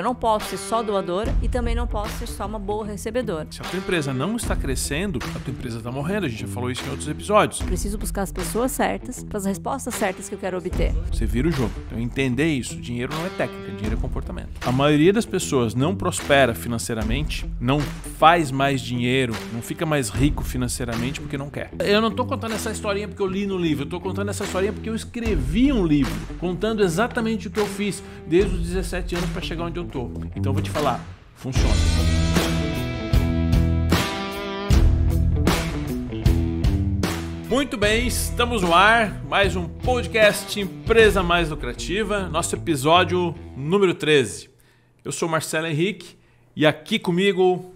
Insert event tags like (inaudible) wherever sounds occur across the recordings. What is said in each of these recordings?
Eu não posso ser só doadora e também não posso ser só uma boa recebedora. Se a tua empresa não está crescendo, a tua empresa está morrendo. A gente já falou isso em outros episódios. Preciso buscar as pessoas certas para as respostas certas que eu quero obter. Você vira o jogo. Então entender isso. Dinheiro não é técnica, dinheiro é comportamento. A maioria das pessoas não prospera financeiramente, não faz mais dinheiro, não fica mais rico financeiramente porque não quer. Eu não estou contando essa historinha porque eu li no livro. Eu estou contando essa historinha porque eu escrevi um livro contando exatamente o que eu fiz desde os 17 anos para chegar onde eu eu tô. Então eu vou te falar, funciona. Muito bem, estamos no ar, mais um podcast Empresa Mais Lucrativa, nosso episódio número 13. Eu sou Marcelo Henrique e aqui comigo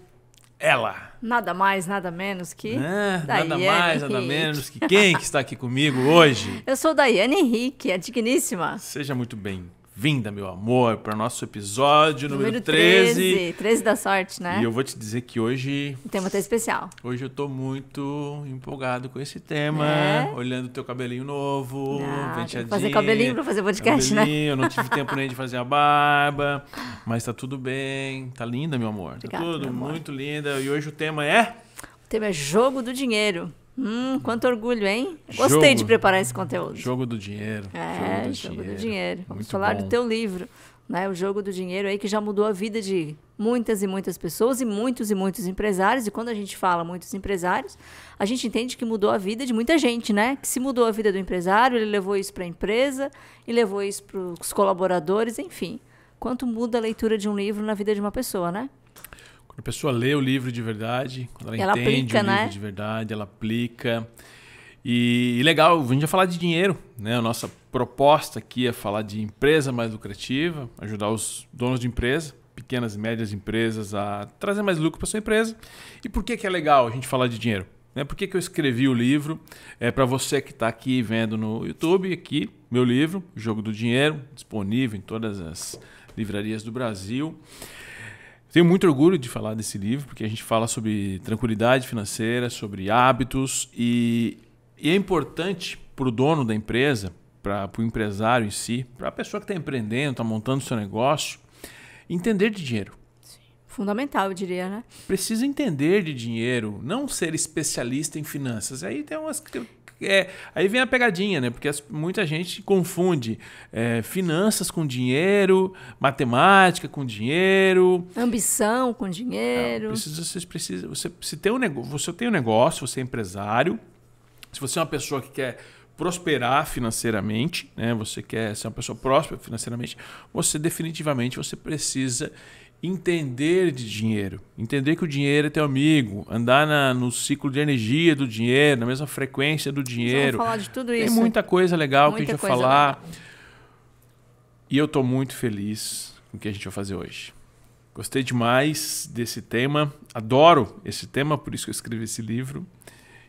ela, Nada mais, nada menos que. É, nada mais, Henrique. nada menos que quem que está aqui comigo hoje? (laughs) Eu sou Daiane Henrique, a digníssima. Seja muito bem bem-vinda, meu amor, para o nosso episódio número, número 13. 13. 13 da sorte, né? E eu vou te dizer que hoje. O tema tá especial. Hoje eu tô muito empolgado com esse tema. Né? olhando Olhando teu cabelinho novo, ah, penteadinho. Fazer cabelinho para fazer podcast, né? cabelinho, né? Eu não tive tempo nem de fazer a barba, mas tá tudo bem. Tá linda, meu amor. Tá Obrigada, tá tudo muito amor. linda. E hoje o tema é. O tema é Jogo do Dinheiro. Hum, quanto orgulho, hein? Gostei jogo, de preparar esse conteúdo. Jogo do dinheiro. É, jogo do, jogo dinheiro. do dinheiro. Vamos Muito falar bom. do teu livro, né? O jogo do dinheiro aí que já mudou a vida de muitas e muitas pessoas e muitos e muitos empresários. E quando a gente fala muitos empresários, a gente entende que mudou a vida de muita gente, né? Que se mudou a vida do empresário, ele levou isso para a empresa e levou isso para os colaboradores, enfim. Quanto muda a leitura de um livro na vida de uma pessoa, né? Quando a pessoa lê o livro de verdade, quando ela, ela entende aplica, o né? livro de verdade, ela aplica. E, e legal, a gente vai falar de dinheiro, né? A nossa proposta aqui é falar de empresa mais lucrativa, ajudar os donos de empresa, pequenas e médias empresas a trazer mais lucro para sua empresa. E por que, que é legal a gente falar de dinheiro? Né? Por que, que eu escrevi o livro? É para você que está aqui vendo no YouTube, aqui, meu livro, Jogo do Dinheiro, disponível em todas as livrarias do Brasil. Tenho muito orgulho de falar desse livro, porque a gente fala sobre tranquilidade financeira, sobre hábitos, e, e é importante para o dono da empresa, para o empresário em si, para a pessoa que está empreendendo, está montando seu negócio, entender de dinheiro. Sim. Fundamental, eu diria, né? Precisa entender de dinheiro, não ser especialista em finanças. Aí tem umas é, aí vem a pegadinha, né? Porque as, muita gente confunde é, finanças com dinheiro, matemática com dinheiro. Ambição com dinheiro. É, precisa, vocês precisam. Você, se tem um negócio, você tem um negócio, você é empresário. Se você é uma pessoa que quer prosperar financeiramente, né? Você quer ser uma pessoa próspera financeiramente, você definitivamente você precisa entender de dinheiro, entender que o dinheiro é teu amigo, andar na, no ciclo de energia do dinheiro, na mesma frequência do dinheiro. Vamos falar de tudo isso. Tem muita coisa legal muita que a gente vai falar. Legal. E eu estou muito feliz com o que a gente vai fazer hoje. Gostei demais desse tema, adoro esse tema, por isso que eu escrevi esse livro.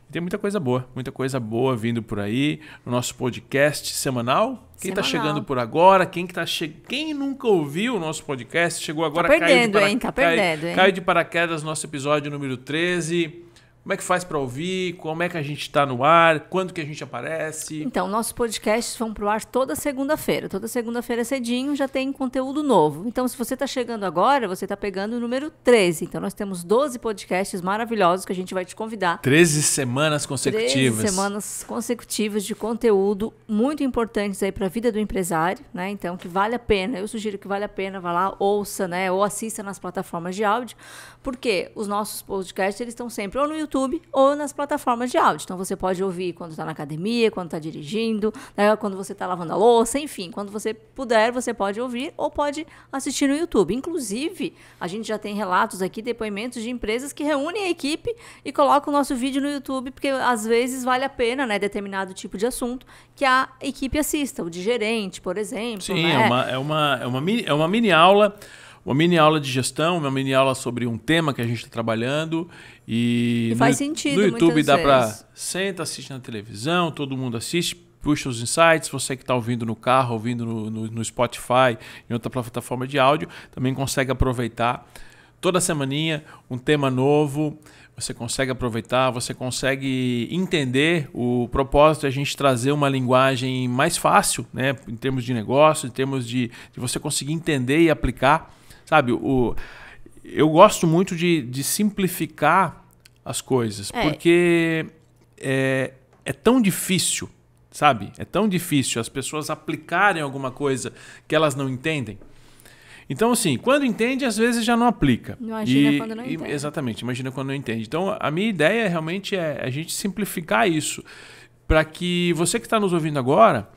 E tem muita coisa boa, muita coisa boa vindo por aí no nosso podcast semanal. Quem está chegando por agora, quem que tá che... quem nunca ouviu o nosso podcast, chegou tá agora, tá perdendo, caiu de para... hein? Tá perdendo, cai, hein? Caiu de paraquedas nosso episódio número 13. Como é que faz para ouvir? Como é que a gente está no ar? Quando que a gente aparece? Então, nossos podcasts vão pro ar toda segunda-feira. Toda segunda-feira cedinho já tem conteúdo novo. Então, se você está chegando agora, você está pegando o número 13. Então, nós temos 12 podcasts maravilhosos que a gente vai te convidar. 13 semanas consecutivas. 13 semanas consecutivas de conteúdo muito importantes aí para a vida do empresário, né? Então, que vale a pena. Eu sugiro que vale a pena, vá lá, ouça, né? Ou assista nas plataformas de áudio, porque os nossos podcasts eles estão sempre ou no YouTube YouTube ou nas plataformas de áudio. Então você pode ouvir quando está na academia, quando está dirigindo, né, quando você está lavando a louça, enfim, quando você puder, você pode ouvir ou pode assistir no YouTube. Inclusive, a gente já tem relatos aqui, depoimentos de empresas que reúnem a equipe e colocam o nosso vídeo no YouTube, porque às vezes vale a pena, né, determinado tipo de assunto, que a equipe assista, o de gerente, por exemplo. Sim, né? é, uma, é, uma, é, uma, é uma mini aula uma mini aula de gestão, uma mini aula sobre um tema que a gente está trabalhando. E, e no, faz sentido. No YouTube dá para. Senta, assiste na televisão, todo mundo assiste, puxa os insights. Você que está ouvindo no carro, ouvindo no, no, no Spotify, em outra plataforma de áudio, também consegue aproveitar. Toda semaninha, um tema novo, você consegue aproveitar, você consegue entender o propósito de a gente trazer uma linguagem mais fácil, né, em termos de negócio, em termos de, de você conseguir entender e aplicar Sabe, o, eu gosto muito de, de simplificar as coisas, é. porque é, é tão difícil, sabe? É tão difícil as pessoas aplicarem alguma coisa que elas não entendem. Então, assim, quando entende, às vezes já não aplica. Imagina e, quando não entende. Exatamente, imagina quando não entende. Então, a minha ideia realmente é a gente simplificar isso para que você que está nos ouvindo agora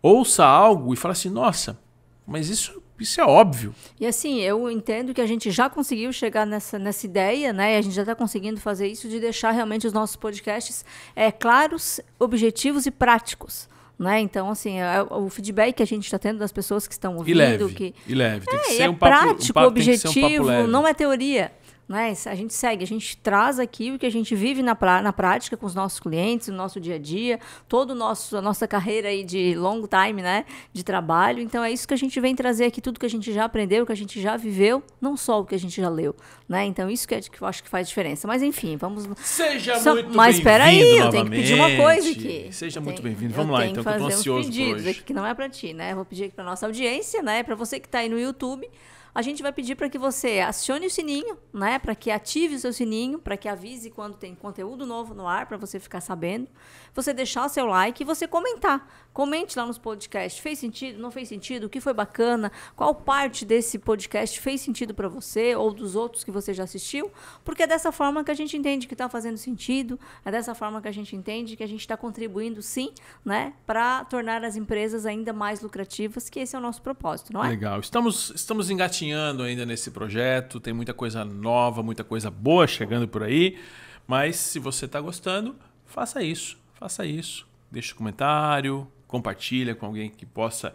ouça algo e fale assim: nossa, mas isso isso é óbvio. E assim, eu entendo que a gente já conseguiu chegar nessa, nessa ideia, né? E a gente já está conseguindo fazer isso de deixar realmente os nossos podcasts é, claros, objetivos e práticos. Né? Então, assim, é, é o feedback que a gente está tendo das pessoas que estão ouvindo. E leve, que... e leve. Tem é, que ser é um papo, prático, um papo objetivo, um não é teoria. Né? A gente segue, a gente traz aqui o que a gente vive na, na prática com os nossos clientes, no nosso dia a dia, todo o nosso a nossa carreira aí de long time, né, de trabalho. Então é isso que a gente vem trazer aqui tudo que a gente já aprendeu, que a gente já viveu, não só o que a gente já leu, né? Então isso que, é, que eu acho que faz diferença. Mas enfim, vamos Seja só... muito Mas espera aí, eu novamente. tenho que pedir uma coisa aqui. Seja muito bem-vindo. Vamos lá, então, que eu tô ansioso pedidos hoje. aqui que não é para ti, né? Eu vou pedir aqui para nossa audiência, né, para você que está aí no YouTube, a gente vai pedir para que você acione o sininho, né? Para que ative o seu sininho, para que avise quando tem conteúdo novo no ar, para você ficar sabendo você deixar seu like e você comentar. Comente lá nos podcasts. Fez sentido? Não fez sentido? O que foi bacana? Qual parte desse podcast fez sentido para você ou dos outros que você já assistiu? Porque é dessa forma que a gente entende que está fazendo sentido, é dessa forma que a gente entende que a gente está contribuindo, sim, né, para tornar as empresas ainda mais lucrativas, que esse é o nosso propósito, não é? Legal. Estamos, estamos engatinhando ainda nesse projeto, tem muita coisa nova, muita coisa boa chegando por aí, mas se você está gostando, faça isso faça isso. Deixe um comentário, compartilha com alguém que possa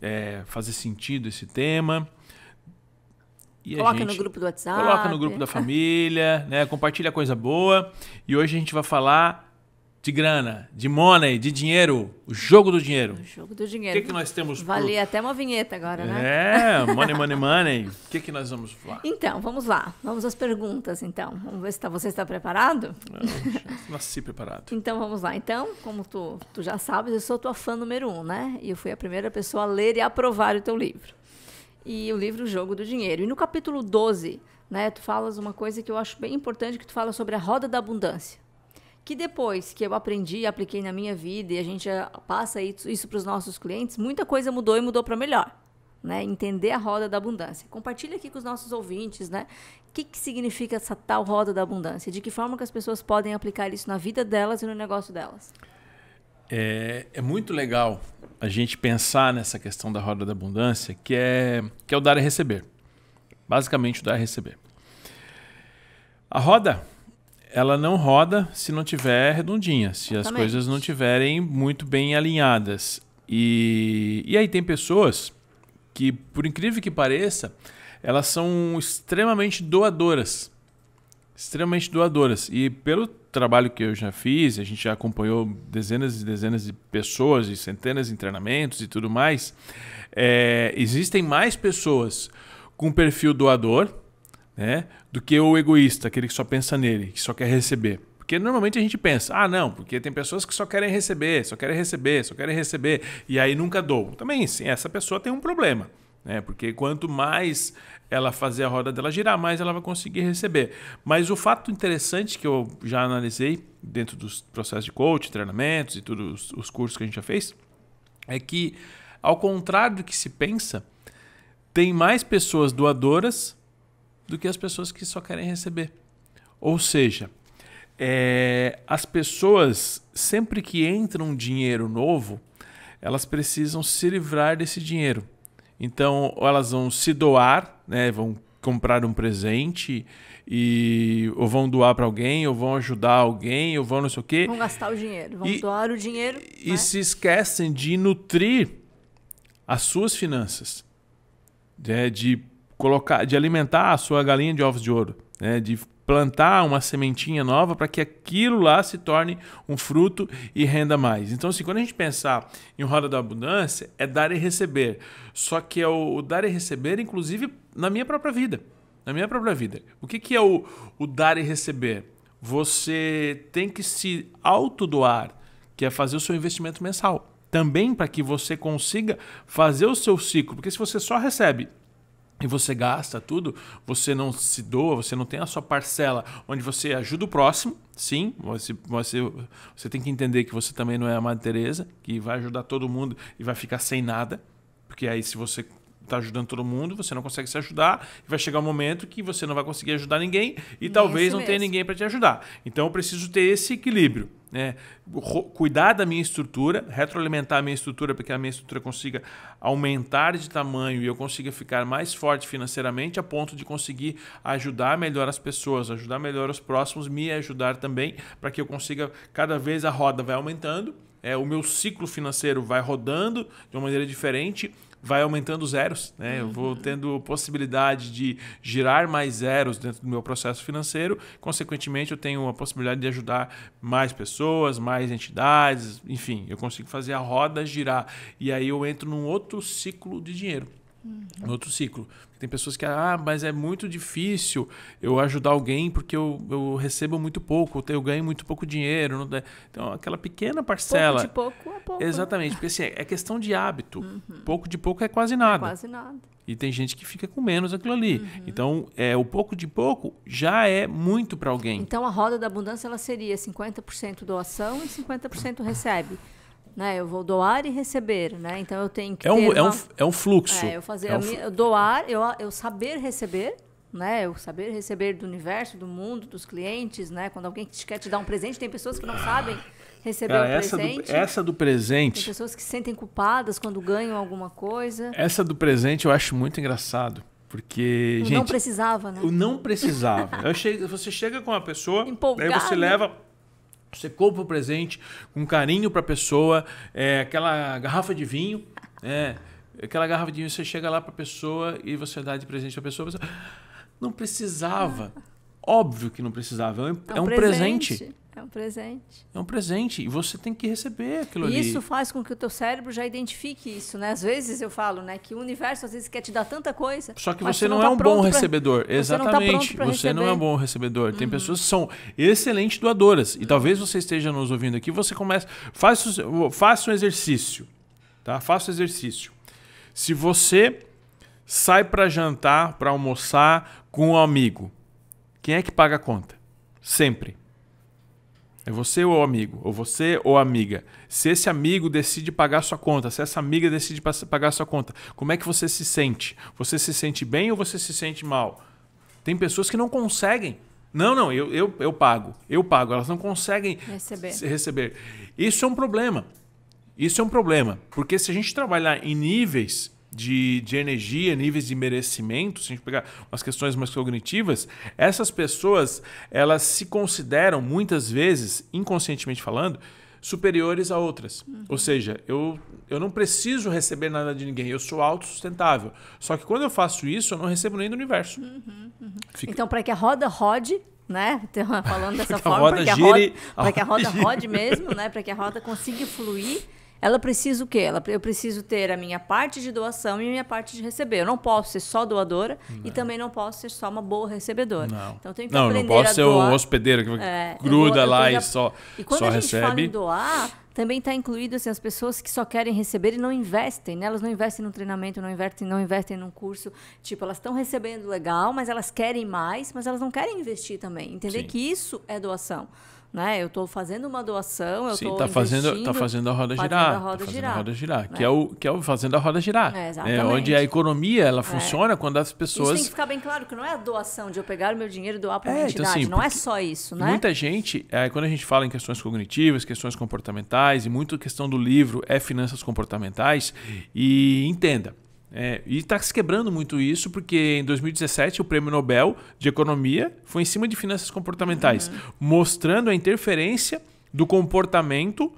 é, fazer sentido esse tema. E coloca gente, no grupo do WhatsApp. Coloca no grupo da (laughs) família, né? Compartilha coisa boa. E hoje a gente vai falar de grana, de money, de dinheiro, o jogo do dinheiro. O jogo do dinheiro. O que, que nós temos? Valia por... até uma vinheta agora, né? É, (laughs) money, money, money. O que, que nós vamos falar? Então, vamos lá. Vamos às perguntas, então. Vamos ver se tá, você está preparado? Eu nasci preparado. (laughs) então, vamos lá. Então, como tu, tu já sabes, eu sou tua fã número um, né? E eu fui a primeira pessoa a ler e aprovar o teu livro. E o livro o Jogo do Dinheiro. E no capítulo 12, né, tu falas uma coisa que eu acho bem importante, que tu fala sobre a roda da abundância que depois que eu aprendi, e apliquei na minha vida e a gente eh, passa isso para os nossos clientes, muita coisa mudou e mudou para melhor. Né? Entender a roda da abundância. Compartilha aqui com os nossos ouvintes, né? O que, que significa essa tal roda da abundância? De que forma que as pessoas podem aplicar isso na vida delas e no negócio delas? É, é muito legal a gente pensar nessa questão da roda da abundância, que é, que é o dar e receber. Basicamente, o dar e receber. A roda ela não roda se não tiver redondinha, se Exatamente. as coisas não tiverem muito bem alinhadas. E, e aí tem pessoas que, por incrível que pareça, elas são extremamente doadoras. Extremamente doadoras. E pelo trabalho que eu já fiz, a gente já acompanhou dezenas e dezenas de pessoas e centenas de treinamentos e tudo mais, é, existem mais pessoas com perfil doador né? do que o egoísta, aquele que só pensa nele, que só quer receber. Porque normalmente a gente pensa, ah, não, porque tem pessoas que só querem receber, só querem receber, só querem receber, e aí nunca dou. Também, sim, essa pessoa tem um problema. Né? Porque quanto mais ela fazer a roda dela girar, mais ela vai conseguir receber. Mas o fato interessante que eu já analisei dentro dos processos de coach, treinamentos e todos os cursos que a gente já fez, é que, ao contrário do que se pensa, tem mais pessoas doadoras do que as pessoas que só querem receber. Ou seja, é, as pessoas, sempre que entra um dinheiro novo, elas precisam se livrar desse dinheiro. Então, elas vão se doar, né, vão comprar um presente e ou vão doar para alguém, ou vão ajudar alguém, ou vão não sei o quê. Vão gastar o dinheiro, vão e, doar o dinheiro. E né? se esquecem de nutrir as suas finanças, né, de, de colocar, de alimentar a sua galinha de ovos de ouro, né? de plantar uma sementinha nova para que aquilo lá se torne um fruto e renda mais. Então, assim, quando a gente pensar em roda da abundância, é dar e receber. Só que é o dar e receber, inclusive, na minha própria vida. Na minha própria vida. O que, que é o, o dar e receber? Você tem que se autodoar, que é fazer o seu investimento mensal. Também para que você consiga fazer o seu ciclo. Porque se você só recebe e você gasta tudo, você não se doa, você não tem a sua parcela onde você ajuda o próximo, sim, você, você, você tem que entender que você também não é a Madre Teresa, que vai ajudar todo mundo e vai ficar sem nada, porque aí se você está ajudando todo mundo, você não consegue se ajudar, vai chegar um momento que você não vai conseguir ajudar ninguém e talvez não mesmo. tenha ninguém para te ajudar. Então eu preciso ter esse equilíbrio. Né? Cuidar da minha estrutura, retroalimentar a minha estrutura para que a minha estrutura consiga aumentar de tamanho e eu consiga ficar mais forte financeiramente a ponto de conseguir ajudar melhor as pessoas, ajudar melhor os próximos, me ajudar também para que eu consiga, cada vez a roda vai aumentando é, o meu ciclo financeiro vai rodando de uma maneira diferente, vai aumentando zeros, né? Uhum. Eu vou uhum. tendo possibilidade de girar mais zeros dentro do meu processo financeiro, consequentemente eu tenho a possibilidade de ajudar mais pessoas, mais entidades, enfim, eu consigo fazer a roda girar e aí eu entro num outro ciclo de dinheiro. Uhum. No outro ciclo. Tem pessoas que, ah, mas é muito difícil eu ajudar alguém porque eu, eu recebo muito pouco, eu ganho muito pouco dinheiro. Então, aquela pequena parcela. Pouco de pouco a pouco. Exatamente, porque assim, é, é questão de hábito. Uhum. Pouco de pouco é quase nada. É quase nada. E tem gente que fica com menos aquilo ali. Uhum. Então, é, o pouco de pouco já é muito para alguém. Então, a roda da abundância ela seria 50% doação e 50% recebe né? Eu vou doar e receber, né? Então eu tenho que. É um, uma... é um, é um fluxo. É, eu fazer é um... eu doar, eu, eu saber receber, né? Eu saber receber do universo, do mundo, dos clientes, né? Quando alguém te quer te dar um presente, tem pessoas que não sabem receber Cara, ah, um essa presente. Do, essa do presente. Tem pessoas que se sentem culpadas quando ganham alguma coisa. Essa do presente eu acho muito engraçado. Porque, o gente, não precisava, né? O não precisava. eu chego, você chega com uma pessoa, Empolgado. aí você né? leva você compra o presente com carinho para a pessoa, é, aquela garrafa de vinho, é, aquela garrafa de vinho, você chega lá para a pessoa e você dá de presente para a pessoa. Ah, não precisava. Óbvio que não precisava. É um, é, é um presente. presente. É um presente. É um presente. E você tem que receber aquilo isso ali. Isso faz com que o teu cérebro já identifique isso, né? Às vezes eu falo, né? Que o universo às vezes quer te dar tanta coisa. Só que você não, é um bom recebedor. Exatamente. você não é um bom recebedor. Tem uhum. pessoas que são excelentes doadoras. E talvez você esteja nos ouvindo aqui, você começa. Faça, faça um exercício. Tá? Faça um exercício. Se você sai para jantar, para almoçar com um amigo, quem é que paga a conta? Sempre é você ou amigo, ou você ou amiga. Se esse amigo decide pagar sua conta, se essa amiga decide pagar sua conta, como é que você se sente? Você se sente bem ou você se sente mal? Tem pessoas que não conseguem. Não, não, eu, eu, eu pago, eu pago. Elas não conseguem receber. receber. Isso é um problema. Isso é um problema. Porque se a gente trabalhar em níveis de, de energia, níveis de merecimento, se a gente pegar umas questões mais cognitivas, essas pessoas elas se consideram muitas vezes, inconscientemente falando, superiores a outras. Uhum. Ou seja, eu, eu não preciso receber nada de ninguém, eu sou autossustentável. Só que quando eu faço isso, eu não recebo nem do universo. Uhum, uhum. Fica... Então, para que a roda rode, né? (laughs) Então, falando dessa forma, para que a roda, gire... para que a roda rode mesmo, né? Para que a roda consiga fluir ela precisa o quê? Ela, eu preciso ter a minha parte de doação e a minha parte de receber. Eu não posso ser só doadora não. e é. também não posso ser só uma boa recebedora. Não, então, tenho que não, não posso ser doar. o hospedeiro que é, gruda lá e só recebe. E quando só a gente recebe... fala em doar, também está incluído assim, as pessoas que só querem receber e não investem, né? Elas não investem no treinamento, não investem, não investem num curso. Tipo, elas estão recebendo legal, mas elas querem mais, mas elas não querem investir também. Entender Sim. que isso é doação né? Eu estou fazendo uma doação, eu estou tá fazendo, tá está fazendo a roda fazendo girar, a roda tá fazendo girar, a roda girar, né? que é o que é o fazendo a roda girar, é, né? onde a economia ela é. funciona quando as pessoas isso tem que ficar bem claro que não é a doação de eu pegar o meu dinheiro e doar para a é, então, entidade, então, assim, não é só isso, né? Muita gente, é, quando a gente fala em questões cognitivas, questões comportamentais e muito questão do livro é finanças comportamentais e entenda é, e está se quebrando muito isso, porque em 2017 o Prêmio Nobel de Economia foi em cima de finanças comportamentais, uhum. mostrando a interferência do comportamento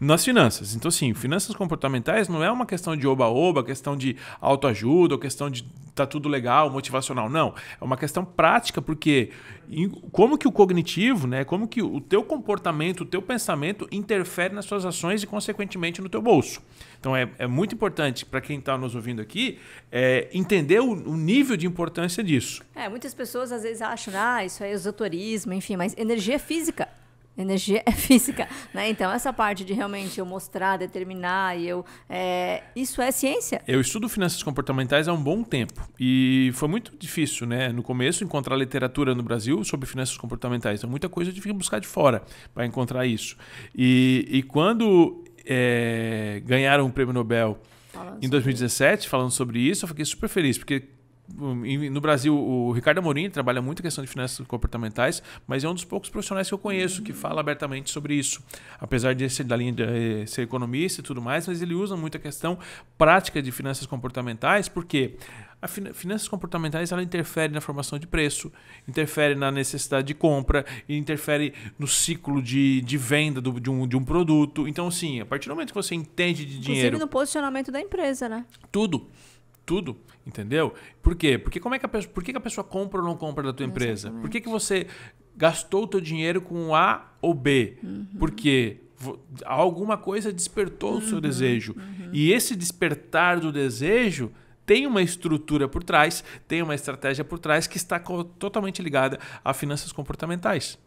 nas finanças. Então, assim, finanças comportamentais não é uma questão de oba-oba, questão de autoajuda, ou questão de tá tudo legal, motivacional. Não. É uma questão prática, porque como que o cognitivo, né? Como que o teu comportamento, o teu pensamento interfere nas suas ações e, consequentemente, no teu bolso. Então é, é muito importante para quem está nos ouvindo aqui é, entender o, o, nível de importância disso. É, muitas pessoas às vezes acham, ah, isso é esoterismo, enfim, mas energia física energia é (laughs) física, né? Então essa parte de realmente eu mostrar, determinar e eu é... isso é ciência. Eu estudo finanças comportamentais há um bom tempo e foi muito difícil, né? No começo encontrar literatura no Brasil sobre finanças comportamentais, então muita coisa eu tive que buscar de fora para encontrar isso. E, e quando é, ganharam o prêmio Nobel falando em 2017 sobre... falando sobre isso, eu fiquei super feliz porque Hum, no Brasil, o Ricardo Amorim trabalha muito a questão de finanças comportamentais, mas é um dos poucos profissionais que eu conheço que fala abertamente sobre isso. Apesar de ser da linha de eh, ser economista e tudo mais, mas ele usa muito a questão prática de finanças comportamentais, porque a fin finanças comportamentais ela interfere na formação de preço, interfere na necessidade de compra, interfere no ciclo de, de venda do, de, um, de um produto. Então, sim, a partir do momento que você entende de dinheiro. Inclusive no posicionamento da empresa, né? Tudo tudo, entendeu? Por quê? Porque como é que a pessoa, por que, a pessoa compra ou não compra da tua empresa? Exatamente. Por que, que você gastou o teu dinheiro com A ou B? Uhum. Porque alguma coisa despertou uhum. o seu uhum. desejo. Uhum. E esse despertar do desejo tem uma estrutura por trás, tem uma estratégia por trás que está totalmente ligada a finanças comportamentais.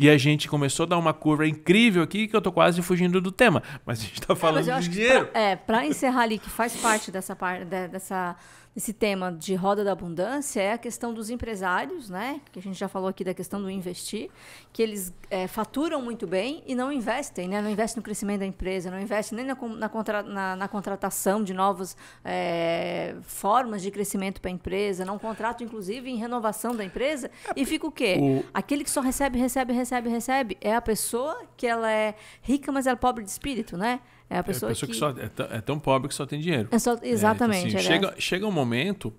E a gente começou a dar uma curva incrível aqui que eu tô quase fugindo do tema. Mas a gente tá é, falando é, de dinheiro. Pra, é, pra encerrar ali, que faz parte dessa parte dessa esse tema de roda da abundância é a questão dos empresários, né? Que a gente já falou aqui da questão do investir, que eles é, faturam muito bem e não investem, né? Não investem no crescimento da empresa, não investem nem na, na, contra, na, na contratação de novas é, formas de crescimento para a empresa, não contratam, inclusive, em renovação da empresa. É, e fica o quê? O... Aquele que só recebe, recebe, recebe, recebe é a pessoa que ela é rica, mas ela é pobre de espírito, né? É, é a pessoa, é a pessoa que... que só, é, é, tão pobre que só tem dinheiro. É só, é, então, exatamente. Então, assim, é chega, chega um momento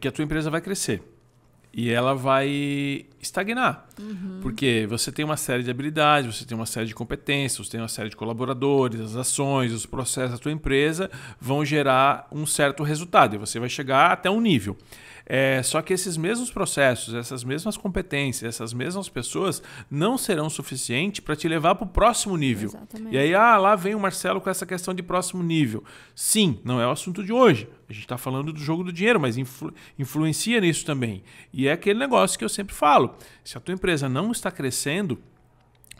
que a tua empresa vai crescer e ela vai estagnar. Uhum. Porque você tem uma série de habilidades, você tem uma série de competências, você tem uma série de colaboradores, as ações, os processos da tua empresa vão gerar um certo resultado e você vai chegar até um nível. É, só que esses mesmos processos, essas mesmas competências, essas mesmas pessoas não serão suficiente para te levar para o próximo nível. Exatamente. E aí, ah, lá vem o Marcelo com essa questão de próximo nível. Sim, não é o assunto de hoje. A gente está falando do jogo do dinheiro, mas influ influencia nisso também. E é aquele negócio que eu sempre falo: se a tua empresa não está crescendo,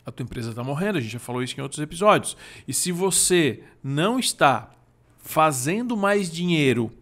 a tua empresa está morrendo. A gente já falou isso em outros episódios. E se você não está fazendo mais dinheiro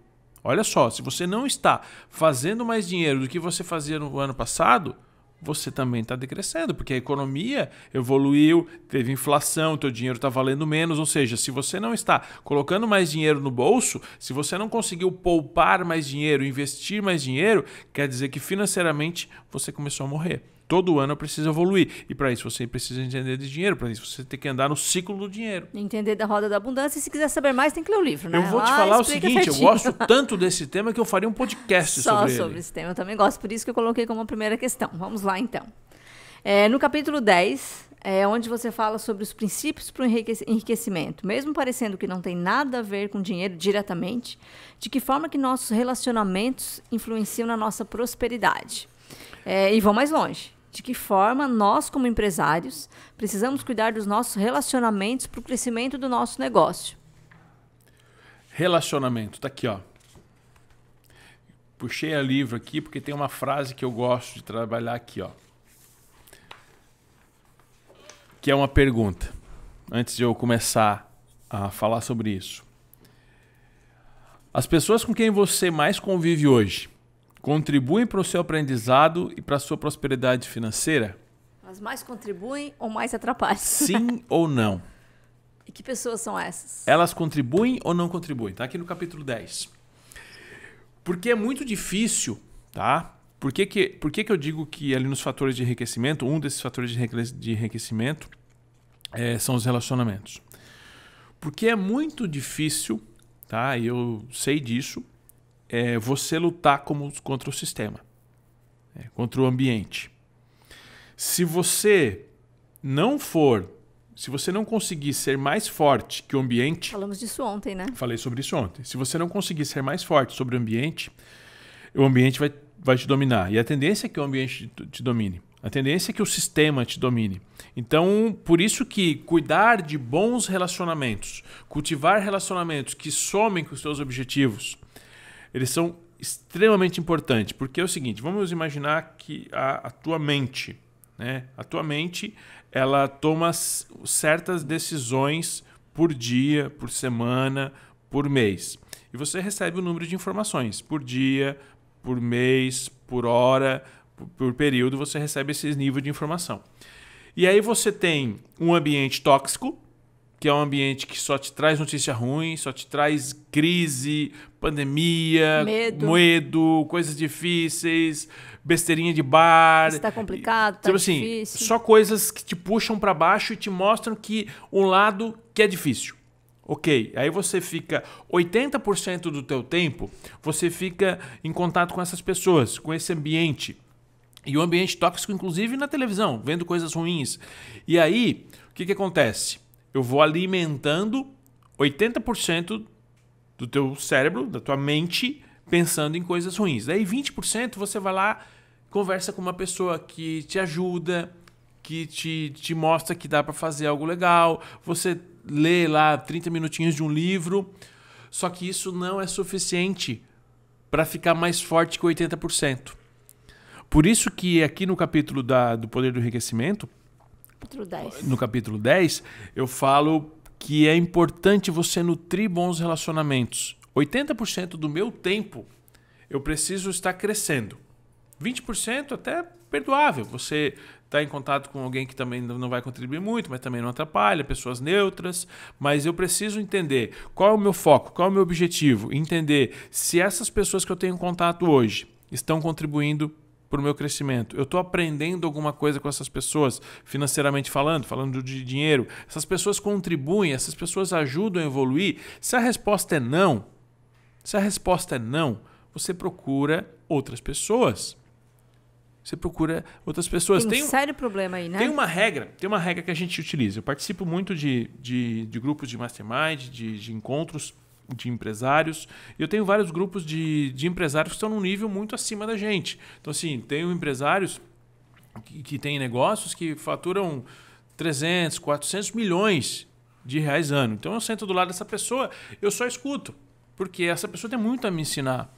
Olha só, se você não está fazendo mais dinheiro do que você fazia no ano passado, você também está decrescendo, porque a economia evoluiu, teve inflação, teu dinheiro está valendo menos, ou seja, se você não está colocando mais dinheiro no bolso, se você não conseguiu poupar mais dinheiro, investir mais dinheiro, quer dizer que financeiramente você começou a morrer. Todo ano precisa evoluir. E para isso você precisa entender de dinheiro, para isso você tem que andar no ciclo do dinheiro. Entender da roda da abundância. E se quiser saber mais, tem que ler o livro, né? Eu vou te ah, falar o seguinte: certinho. eu gosto tanto desse tema que eu faria um podcast Só sobre, sobre esse tema. Eu também gosto, por isso que eu coloquei como primeira questão. Vamos lá, então. É, no capítulo 10, é onde você fala sobre os princípios para o enriquecimento. Mesmo parecendo que não tem nada a ver com dinheiro diretamente, de que forma que nossos relacionamentos influenciam na nossa prosperidade. É, e vão mais longe de que forma nós, como empresários, precisamos cuidar dos nossos relacionamentos para o crescimento do nosso negócio. Relacionamento, tá aqui, ó. Puxei a livro aqui porque tem uma frase que eu gosto de trabalhar aqui, ó. Que é uma pergunta. Antes de eu começar a falar sobre isso. As pessoas com quem você mais convive hoje, contribuem para o seu aprendizado e para a sua prosperidade financeira? Elas mais contribuem ou mais atrapalham? Sim (laughs) ou não? E que pessoas são essas? Elas contribuem ou não contribuem? Está aqui no capítulo 10. Porque é muito difícil, tá? Por que, que, por que, que eu digo que ali nos fatores de enriquecimento, um desses fatores de enriquecimento é, são os relacionamentos? Porque é muito difícil, tá? E eu sei disso, é você lutar como, contra o sistema, é, contra o ambiente. Se você não for, se você não conseguir ser mais forte que o ambiente. Falamos disso ontem, né? Falei sobre isso ontem. Se você não conseguir ser mais forte sobre o ambiente, o ambiente vai, vai te dominar. E a tendência é que o ambiente te, te domine. A tendência é que o sistema te domine. Então, por isso que cuidar de bons relacionamentos, cultivar relacionamentos que somem com os seus objetivos, eles são extremamente importantes, porque é o seguinte, vamos imaginar que a, a tua mente, né? A tua mente, ela toma certas decisões por dia, por semana, por mês. E você recebe o um número de informações por dia, por mês, por hora, por, por período, você recebe esses níveis de informação. E aí você tem um ambiente tóxico, que é um ambiente que só te traz notícia ruim, só te traz crise, pandemia, medo, coisas difíceis, besteirinha de bar. Isso tá complicado, tá tipo assim, difícil. só coisas que te puxam para baixo e te mostram que um lado que é difícil. Ok, aí você fica 80% do teu tempo, você fica em contato com essas pessoas, com esse ambiente. E o um ambiente tóxico, inclusive na televisão, vendo coisas ruins. E aí, o que, que acontece? eu vou alimentando 80% do teu cérebro, da tua mente, pensando em coisas ruins. Daí 20% você vai lá, conversa com uma pessoa que te ajuda, que te, te mostra que dá para fazer algo legal, você lê lá 30 minutinhos de um livro. Só que isso não é suficiente para ficar mais forte que 80%. Por isso que aqui no capítulo da, do poder do enriquecimento, capítulo 10. No capítulo 10, eu falo que é importante você nutrir bons relacionamentos. 80% do meu tempo eu preciso estar crescendo. 20% até perdoável. Você está em contato com alguém que também não vai contribuir muito, mas também não atrapalha, pessoas neutras. Mas eu preciso entender qual é o meu foco, qual é o meu objetivo, entender se essas pessoas que eu tenho contato hoje estão contribuindo para o meu crescimento? Eu estou aprendendo alguma coisa com essas pessoas, financeiramente falando, falando de dinheiro? Essas pessoas contribuem, essas pessoas ajudam a evoluir? Se a resposta é não, se a resposta é não, você procura outras pessoas. Você procura outras pessoas. Tem um, tem um sério problema aí, né? Tem uma regra, tem uma regra que a gente utiliza. Eu participo muito de, de, de grupos de mastermind, de, de encontros de empresários. E eu tenho vários grupos de, de empresários que estão num nível muito acima da gente. Então, assim, tenho empresários que, que têm negócios que faturam 300, 400 milhões de reais ano. Então, eu sento do lado dessa pessoa, eu só escuto. Porque essa pessoa tem muito a me ensinar.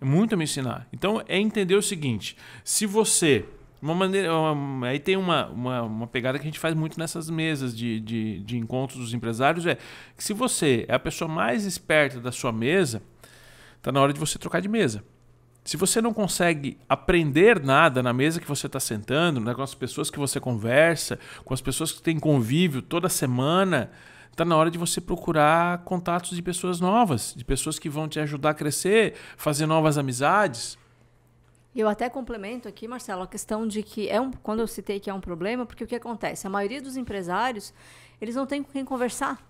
Muito a me ensinar. Então, é entender o seguinte: se você uma maneira. É aí tem uma, uma, uma, pegada que a gente faz muito nessas mesas de, de, de encontros dos empresários: é que se você é a pessoa mais esperta da sua mesa, está na hora de você trocar de mesa. Se você não consegue aprender nada na mesa que você está sentando, né, com as pessoas que você conversa, com as pessoas que tem convívio toda semana, está na hora de você procurar contatos de pessoas novas, de pessoas que vão te ajudar a crescer, fazer novas amizades. Eu até complemento aqui, Marcelo, a questão de que é um, quando eu citei que é um problema, porque o que acontece? A maioria dos empresários, eles não têm com quem conversar.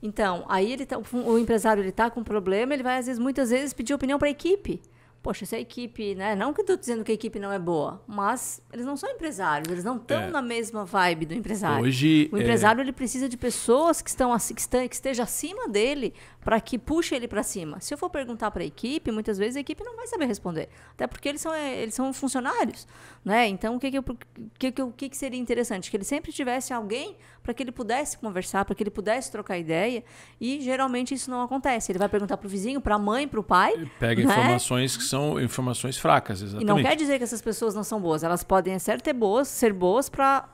Então, aí ele tá, o empresário ele está com um problema, ele vai às vezes muitas vezes pedir opinião para a equipe poxa, se a equipe, né? Não que eu tô dizendo que a equipe não é boa, mas eles não são empresários, eles não estão é. na mesma vibe do empresário. Hoje, o é. empresário é... ele precisa de pessoas que estão que, que esteja acima dele para que puxe ele para cima. Se eu for perguntar para a equipe, muitas vezes a equipe não vai saber responder, até porque eles são é, eles são funcionários, né? Então o que que, eu, que, que, que seria interessante que ele sempre tivesse alguém para que ele pudesse conversar, para que ele pudesse trocar ideia. E geralmente isso não acontece. Ele vai perguntar para o vizinho, para a mãe, para o pai. Ele pega né? informações que são informações fracas, exatamente. E não quer dizer que essas pessoas não são boas. Elas podem ser é boas, ser boas para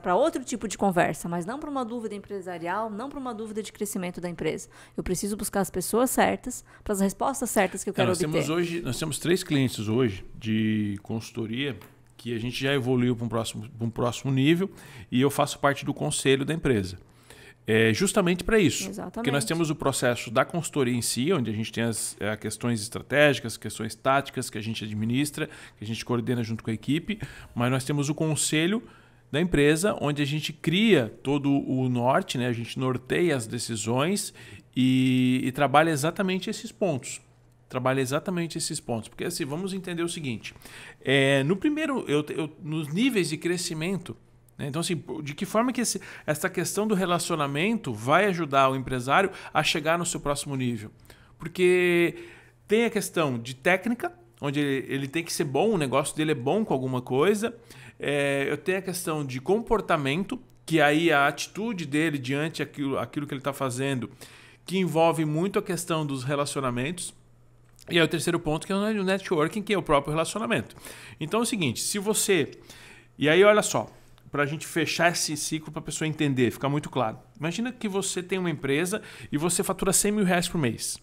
para outro tipo de conversa, mas não para uma dúvida empresarial, não para uma dúvida de crescimento da empresa. Eu preciso buscar as pessoas certas para as respostas certas que eu é, quero é, nós obter. Temos hoje, nós temos três clientes hoje de consultoria e a gente já evoluiu para um, próximo, um próximo nível e eu faço parte do conselho da empresa. É justamente para isso. Exatamente. Porque nós temos o processo da consultoria em si, onde a gente tem as é, questões estratégicas, questões táticas que a gente administra, que a gente coordena junto com a equipe, mas nós temos o conselho da empresa, onde a gente cria todo o norte, né? a gente norteia as decisões e, e trabalha exatamente esses pontos trabalha exatamente esses pontos. Porque assim, vamos entender o seguinte: é, no primeiro, eu, eu, nos níveis de crescimento, né? então assim, de que forma que esse, essa questão do relacionamento vai ajudar o empresário a chegar no seu próximo nível? Porque tem a questão de técnica, onde ele, ele tem que ser bom, o negócio dele é bom com alguma coisa. É, eu tenho a questão de comportamento, que aí a atitude dele diante aquilo, aquilo que ele está fazendo, que envolve muito a questão dos relacionamentos. E aí o terceiro ponto que é o networking, que é o próprio relacionamento. Então é o seguinte, se você... E aí olha só, para a gente fechar esse ciclo para a pessoa entender, ficar muito claro. Imagina que você tem uma empresa e você fatura 100 mil reais por mês.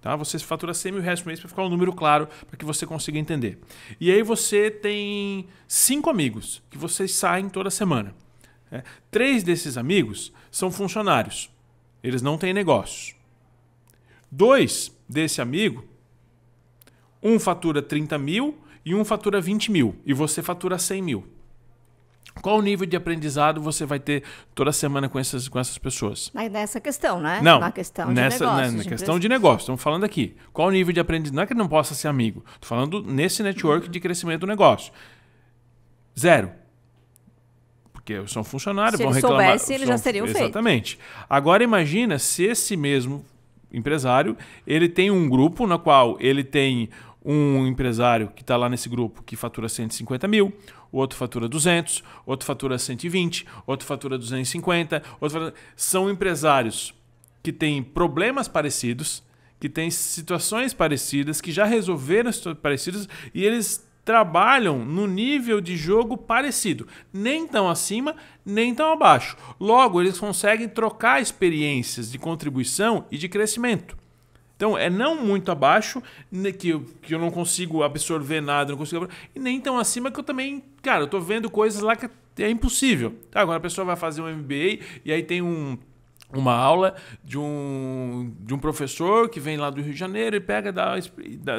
Tá? Você fatura 100 mil reais por mês para ficar um número claro para que você consiga entender. E aí você tem cinco amigos que vocês saem toda semana. Né? Três desses amigos são funcionários. Eles não têm negócios. Dois desse amigo um fatura 30 mil e um fatura 20 mil e você fatura 100 mil. Qual o nível de aprendizado você vai ter toda semana com essas, com essas pessoas? Mas nessa questão, né? Não. Na questão nessa, né, de negócio. Na, na questão de negócio. Estamos falando aqui. Qual o nível de aprendizado? Não é que não possa ser amigo. Estou falando nesse network uhum. de crescimento do negócio. Zero. Porque são funcionários, se vão reclamar. Se soubesse, eles já seriam feitos. Exatamente. Feito. Agora imagina se esse mesmo empresário, ele tem um grupo no qual ele tem um empresário que está lá nesse grupo que fatura 150 mil, outro fatura 200, outro fatura 120, outro fatura 250, outro fatura... são empresários que têm problemas parecidos, que têm situações parecidas, que já resolveram situações parecidas e eles trabalham no nível de jogo parecido, nem tão acima, nem tão abaixo. Logo, eles conseguem trocar experiências de contribuição e de crescimento. Então é não muito abaixo, né, que eu, que eu não consigo absorver nada, não consigo e nem tão acima que eu também, cara, eu tô vendo coisas lá que é impossível. Tá, agora a pessoa vai fazer um MBA e aí tem um uma aula de um, de um professor que vem lá do Rio de Janeiro e pega, dá,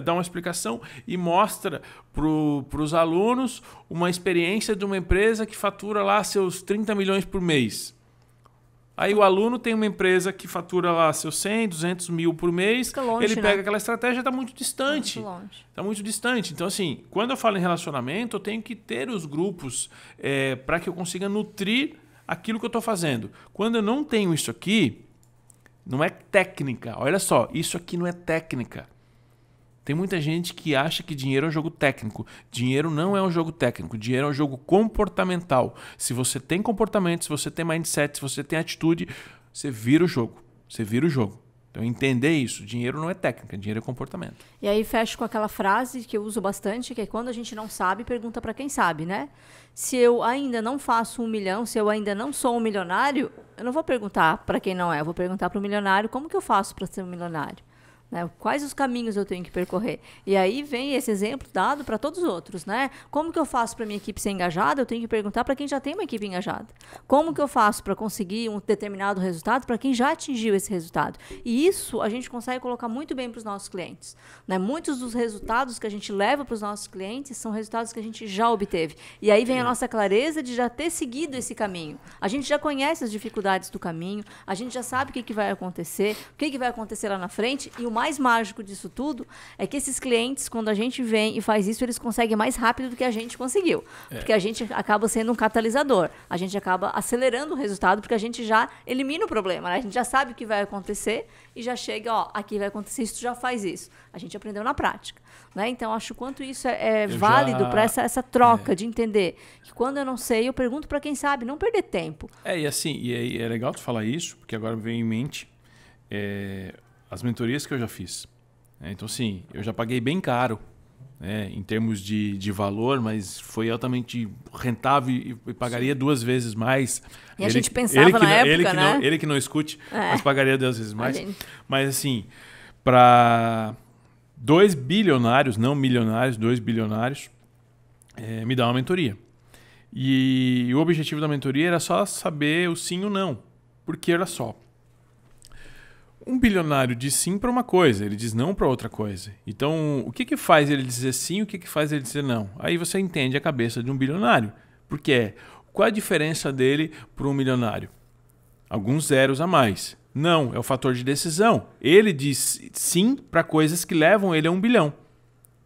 dá uma explicação e mostra para os alunos uma experiência de uma empresa que fatura lá seus 30 milhões por mês. Aí o aluno tem uma empresa que fatura lá seus 100, 200 mil por mês. Fica longe, ele né? pega né? aquela estratégia, está muito distante. Muito longe. Tá muito distante. Então, assim, quando eu falo em relacionamento, eu tenho que ter os grupos é, para que eu consiga nutrir aquilo que eu estou fazendo. Quando eu não tenho isso aqui, não é técnica. Olha só, isso aqui não é técnica. Tem muita gente que acha que dinheiro é um jogo técnico. Dinheiro não é um jogo técnico, dinheiro é um jogo comportamental. Se você tem comportamento, se você tem mindset, se você tem atitude, você vira o jogo. Você vira o jogo. Então, entender isso, dinheiro não é técnica, dinheiro é comportamento. E aí fecho com aquela frase que eu uso bastante, que é quando a gente não sabe, pergunta para quem sabe, né? Se eu ainda não faço um milhão, se eu ainda não sou um milionário, eu não vou perguntar para quem não é, eu vou perguntar para o milionário como que eu faço para ser um milionário. Né? Quais os caminhos eu tenho que percorrer? E aí vem esse exemplo dado para todos os outros, né? Como que eu faço para minha equipe ser engajada? Eu tenho que perguntar para quem já tem uma equipe engajada. Como que eu faço para conseguir um determinado resultado para quem já atingiu esse resultado? E isso a gente consegue colocar muito bem para os nossos clientes. Né? Muitos dos resultados que a gente leva para os nossos clientes são resultados que a gente já obteve. E aí vem a nossa clareza de já ter seguido esse caminho. A gente já conhece as dificuldades do caminho, a gente já sabe o que, que vai acontecer, o que, que vai acontecer lá na frente e o mais mágico disso tudo é que esses clientes, quando a gente vem e faz isso, eles conseguem mais rápido do que a gente conseguiu. É. Porque a gente acaba sendo um catalisador. A gente acaba acelerando o resultado porque a gente já elimina o problema. Né? A gente já sabe o que vai acontecer e já chega, ó, aqui vai acontecer isso, já faz isso. A gente aprendeu na prática. Né? Então, acho quanto isso é, é válido já... para essa, essa troca é. de entender que quando eu não sei, eu pergunto para quem sabe, não perder tempo. É, e assim, e é, é legal tu falar isso, porque agora vem em mente. É, as mentorias que eu já fiz. É, então, sim, eu já paguei bem caro né, em termos de, de valor, mas foi altamente rentável e, e pagaria sim. duas vezes mais. E ele, a gente pensava na não, época, ele que né? Não, ele que não escute, é. mas pagaria duas vezes mais. Gente... Mas, assim, para dois bilionários, não milionários, dois bilionários, é, me dar uma mentoria. E, e o objetivo da mentoria era só saber o sim ou não. Porque, olha só, um bilionário diz sim para uma coisa, ele diz não para outra coisa. Então, o que, que faz ele dizer sim o que, que faz ele dizer não? Aí você entende a cabeça de um bilionário. Porque é, qual a diferença dele para um milionário? Alguns zeros a mais. Não, é o fator de decisão. Ele diz sim para coisas que levam ele a um bilhão.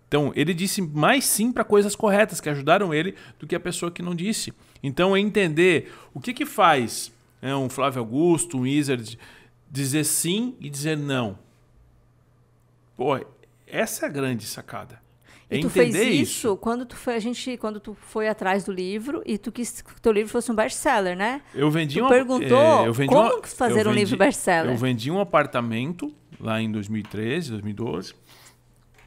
Então, ele disse mais sim para coisas corretas que ajudaram ele do que a pessoa que não disse. Então, é entender o que, que faz né, um Flávio Augusto, um Wizard dizer sim e dizer não. Pô, essa é a grande sacada. É e tu fez isso, isso, quando tu foi a gente, quando tu foi atrás do livro e tu quis que teu livro fosse um best-seller, né? Eu vendi tu uma, perguntou é, eu vendi como uma, fazer vendi, um livro best-seller. Eu vendi um apartamento lá em 2013, 2012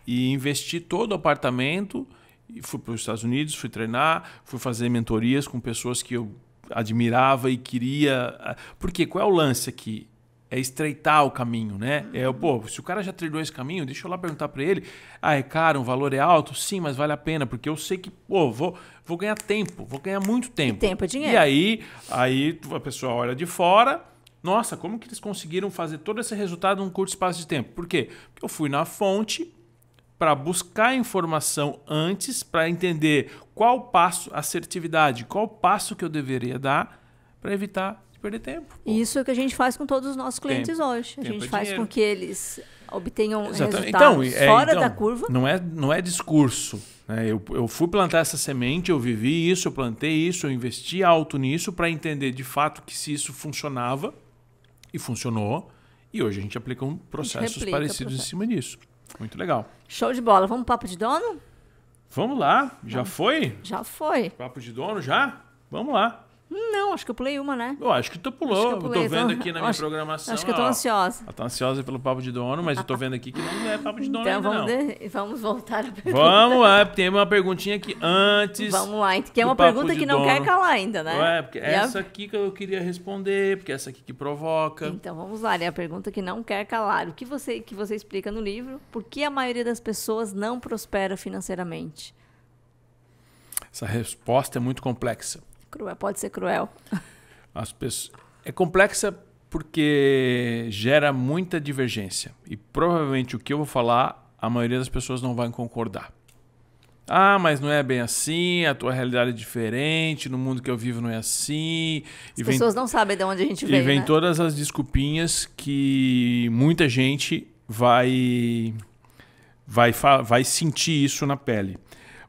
e investi todo o apartamento e fui para os Estados Unidos, fui treinar, fui fazer mentorias com pessoas que eu admirava e queria. Ah, porque qual é o lance aqui? é estreitar o caminho, né? É, pô, se o cara já trilhou esse caminho, deixa eu lá perguntar para ele. Ah, é caro, o valor é alto? Sim, mas vale a pena, porque eu sei que, pô, vou, vou ganhar tempo, vou ganhar muito tempo. E tempo é dinheiro. E aí, aí a pessoa olha de fora, nossa, como que eles conseguiram fazer todo esse resultado num curto espaço de tempo? Por quê? Porque eu fui na fonte para buscar informação antes, para entender qual passo, assertividade, qual passo que eu deveria dar para evitar perder tempo. Pô. Isso é o que a gente faz com todos os nossos clientes tempo. hoje. A tempo é gente é faz dinheiro. com que eles obtenham Exatamente. resultados então, é, fora então, da curva. Não é, não é discurso. Né? Eu, eu fui plantar essa semente, eu vivi isso, eu plantei isso, eu investi alto nisso para entender de fato que se isso funcionava, e funcionou, e hoje a gente aplica um processos parecidos processo. em cima disso. Muito legal. Show de bola. Vamos papo de dono? Vamos lá. Já Vamos. foi? Já foi. Papo de dono já? Vamos lá. Não, acho que eu pulei uma, né? Eu acho que tu pulou. Acho que eu, pulei, eu tô vendo tô... Então aqui na (laughs) minha acho... programação. Acho que eu tô ó, ansiosa. Ela tá ansiosa pelo papo de dono, mas eu tô vendo aqui que não é papo de dono então, ainda, vamos não. De... Vamos voltar à pergunta. Vamos lá, (laughs) tem uma perguntinha aqui antes. Vamos lá, então, que é uma pergunta que não dono. quer calar ainda, né? Ué, porque e essa a... aqui que eu queria responder, porque essa aqui que provoca. Então vamos lá, é a pergunta que não quer calar. O que você, que você explica no livro? Por que a maioria das pessoas não prospera financeiramente? Essa resposta é muito complexa Cruel, pode ser cruel. As pessoas... É complexa porque gera muita divergência. E provavelmente o que eu vou falar, a maioria das pessoas não vai concordar. Ah, mas não é bem assim, a tua realidade é diferente, no mundo que eu vivo não é assim. As e pessoas vem, não sabem de onde a gente vem. E vem né? todas as desculpinhas que muita gente vai, vai, vai sentir isso na pele.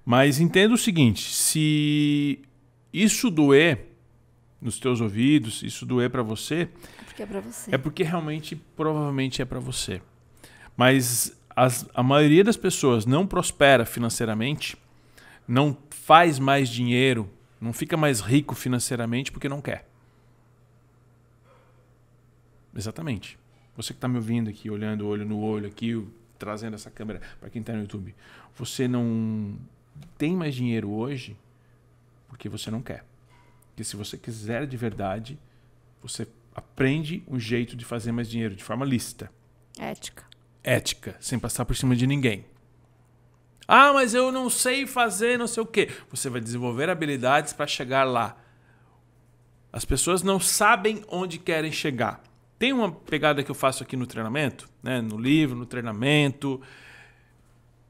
Mas entenda o seguinte: se isso doer nos teus ouvidos, isso doer para você, é porque é para você. É porque realmente provavelmente é para você. Mas as, a maioria das pessoas não prospera financeiramente, não faz mais dinheiro, não fica mais rico financeiramente porque não quer. Exatamente. Você que está me ouvindo aqui, olhando olho no olho aqui, trazendo essa câmera para quem está no YouTube. Você não tem mais dinheiro hoje porque você não quer. Porque se você quiser de verdade, você aprende um jeito de fazer mais dinheiro de forma lícita. Ética. Ética, sem passar por cima de ninguém. Ah, mas eu não sei fazer não sei o quê. Você vai desenvolver habilidades para chegar lá. As pessoas não sabem onde querem chegar. Tem uma pegada que eu faço aqui no treinamento, né? no livro, no treinamento,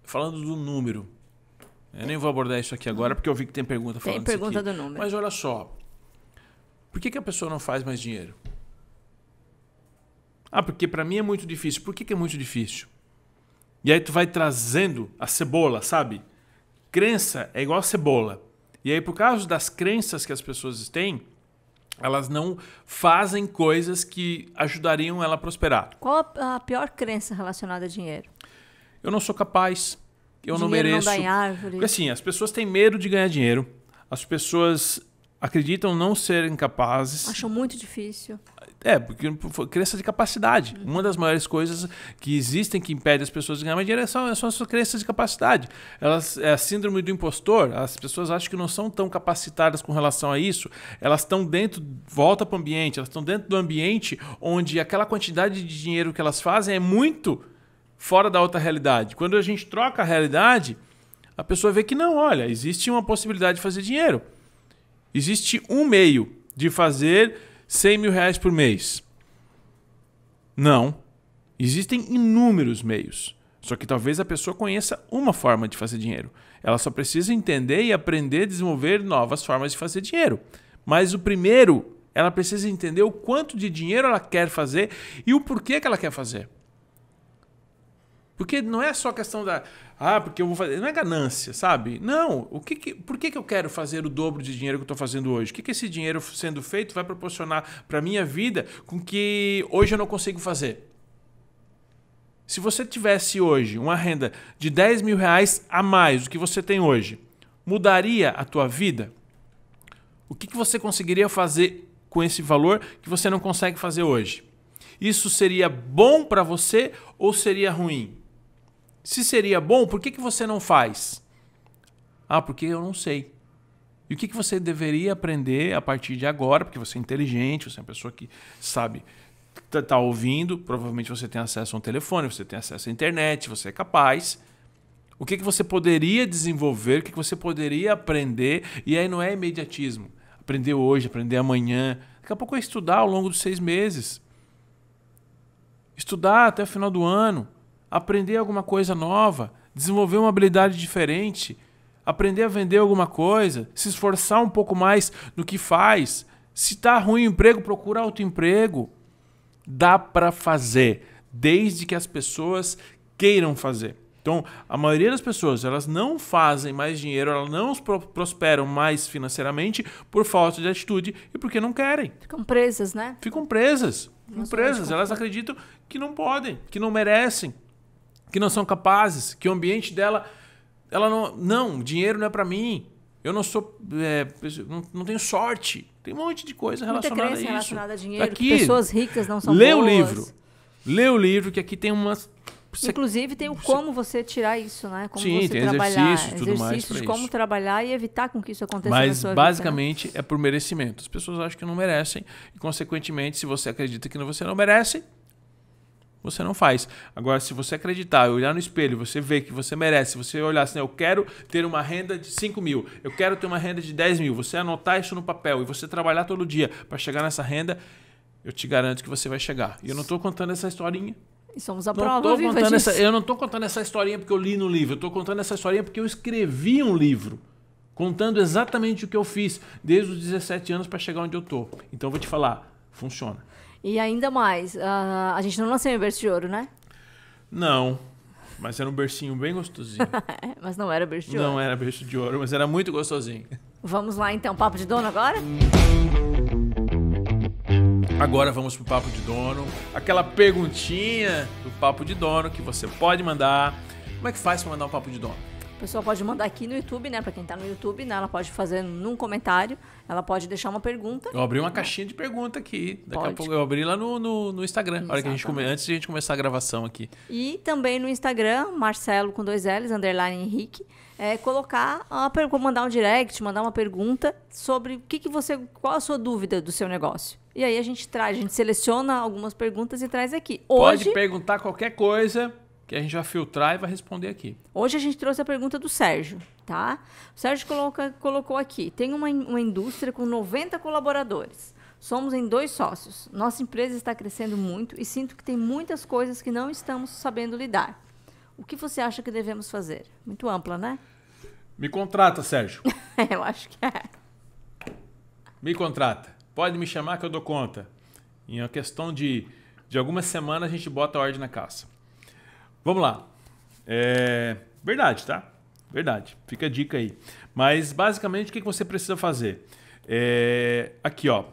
falando do número. Eu nem vou abordar isso aqui agora, porque eu vi que tem pergunta falando Tem pergunta do número. Mas olha só. Por que, que a pessoa não faz mais dinheiro? Ah, porque para mim é muito difícil. Por que, que é muito difícil? E aí tu vai trazendo a cebola, sabe? Crença é igual a cebola. E aí, por causa das crenças que as pessoas têm, elas não fazem coisas que ajudariam ela a prosperar. Qual a pior crença relacionada a dinheiro? Eu não sou capaz eu não mereço. Não árvore. Porque assim, as pessoas têm medo de ganhar dinheiro. As pessoas acreditam não serem capazes. Acham muito difícil. É, porque crença de capacidade. Uhum. Uma das maiores coisas que existem que impede as pessoas de ganhar mais dinheiro é são, é são as suas crenças de capacidade. Elas, é a síndrome do impostor. As pessoas acham que não são tão capacitadas com relação a isso. Elas estão dentro, volta para o ambiente, elas estão dentro do ambiente onde aquela quantidade de dinheiro que elas fazem é muito fora da outra realidade. Quando a gente troca a realidade, a pessoa vê que não, olha, existe uma possibilidade de fazer dinheiro. Existe um meio de fazer 100 mil reais por mês. Não. Existem inúmeros meios. Só que talvez a pessoa conheça uma forma de fazer dinheiro. Ela só precisa entender e aprender a desenvolver novas formas de fazer dinheiro. Mas o primeiro, ela precisa entender o quanto de dinheiro ela quer fazer e o porquê que ela quer fazer. Porque não é só questão da. Ah, porque eu vou fazer. Não é ganância, sabe? Não. O que, que por que, que eu quero fazer o dobro de dinheiro que eu estou fazendo hoje? O que, que esse dinheiro sendo feito vai proporcionar para minha vida com que hoje eu não consigo fazer? Se você tivesse hoje uma renda de 10 mil reais a mais do que você tem hoje, mudaria a tua vida? O que, que você conseguiria fazer com esse valor que você não consegue fazer hoje? Isso seria bom para você ou seria ruim? Se seria bom, por que, que você não faz? Ah, porque eu não sei. E o que, que você deveria aprender a partir de agora? Porque você é inteligente, você é uma pessoa que sabe, está tá ouvindo, provavelmente você tem acesso a um telefone, você tem acesso à internet, você é capaz. O que, que você poderia desenvolver, o que, que você poderia aprender, e aí não é imediatismo. Aprender hoje, aprender amanhã. Daqui a pouco é estudar ao longo dos seis meses. Estudar até o final do ano aprender alguma coisa nova, desenvolver uma habilidade diferente, aprender a vender alguma coisa, se esforçar um pouco mais no que faz. Se está ruim o emprego, procura outro emprego. Dá para fazer, desde que as pessoas queiram fazer. Então, a maioria das pessoas, elas não fazem mais dinheiro, elas não prosperam mais financeiramente por falta de atitude e porque não querem. Ficam presas, né? Ficam presas. Ficam presas. Elas acreditam que não podem, que não merecem, que não são capazes, que o ambiente dela. Ela não. Não, dinheiro não é para mim. Eu não sou. É, não, não, tenho sorte. Tem um monte de coisa relacionada Muita a isso. relacionada a dinheiro, aqui, pessoas ricas não são Lê boas. o livro. Lê o livro, que aqui tem umas. Inclusive tem o como você tirar isso, né? Como Sim, você tem trabalhar, exercícios, tudo exercícios mais de como isso. trabalhar e evitar com que isso aconteça. Mas basicamente vida, né? é por merecimento. As pessoas acham que não merecem e consequentemente, se você acredita que você não merece, você não faz. Agora, se você acreditar, olhar no espelho, você vê que você merece, você olhar assim, eu quero ter uma renda de 5 mil, eu quero ter uma renda de 10 mil, você anotar isso no papel e você trabalhar todo dia para chegar nessa renda, eu te garanto que você vai chegar. E eu não estou contando essa historinha. E somos a prova não viva Essa, eu não estou contando essa historinha porque eu li no livro, eu estou contando essa historinha porque eu escrevi um livro contando exatamente o que eu fiz desde os 17 anos para chegar onde eu estou. Então eu vou te falar, funciona. E ainda mais, uh, a gente não nasceu em berço de ouro, né? Não. Mas era um bercinho bem gostosinho. (laughs) É, mas não era berço de ouro. Não era berço de ouro, mas era muito gostosinho. Vamos lá então, papo de dono agora? Agora vamos pro papo de dono. Aquela perguntinha do papo de dono que você pode mandar. Como é que faz para mandar um papo de dono? pessoa pode mandar aqui no YouTube, né? Para quem tá no YouTube, né? Ela pode fazer num comentário, ela pode deixar uma pergunta. Eu abri uma caixinha de pergunta aqui. Daqui pode. a pouco eu abri lá no, no, no Instagram. Hora que a gente come, antes de a gente começar a gravação aqui. E também no Instagram, Marcelo com dois L's, underline Henrique. É, colocar, mandar um direct, mandar uma pergunta sobre o que, que você. Qual a sua dúvida do seu negócio? E aí a gente traz, a gente seleciona algumas perguntas e traz aqui. Hoje, pode perguntar qualquer coisa que a gente vai filtrar e vai responder aqui. Hoje a gente trouxe a pergunta do Sérgio, tá? O Sérgio coloca, colocou aqui: tem uma, uma indústria com 90 colaboradores. Somos em dois sócios. Nossa empresa está crescendo muito e sinto que tem muitas coisas que não estamos sabendo lidar. O que você acha que devemos fazer? Muito ampla, né? Me contrata, Sérgio. (laughs) eu acho que é. Me contrata. Pode me chamar que eu dou conta. Em uma questão de, de algumas semanas, a gente bota a ordem na caça. Vamos lá. É... Verdade, tá? Verdade. Fica a dica aí. Mas basicamente o que você precisa fazer? É... Aqui, ó.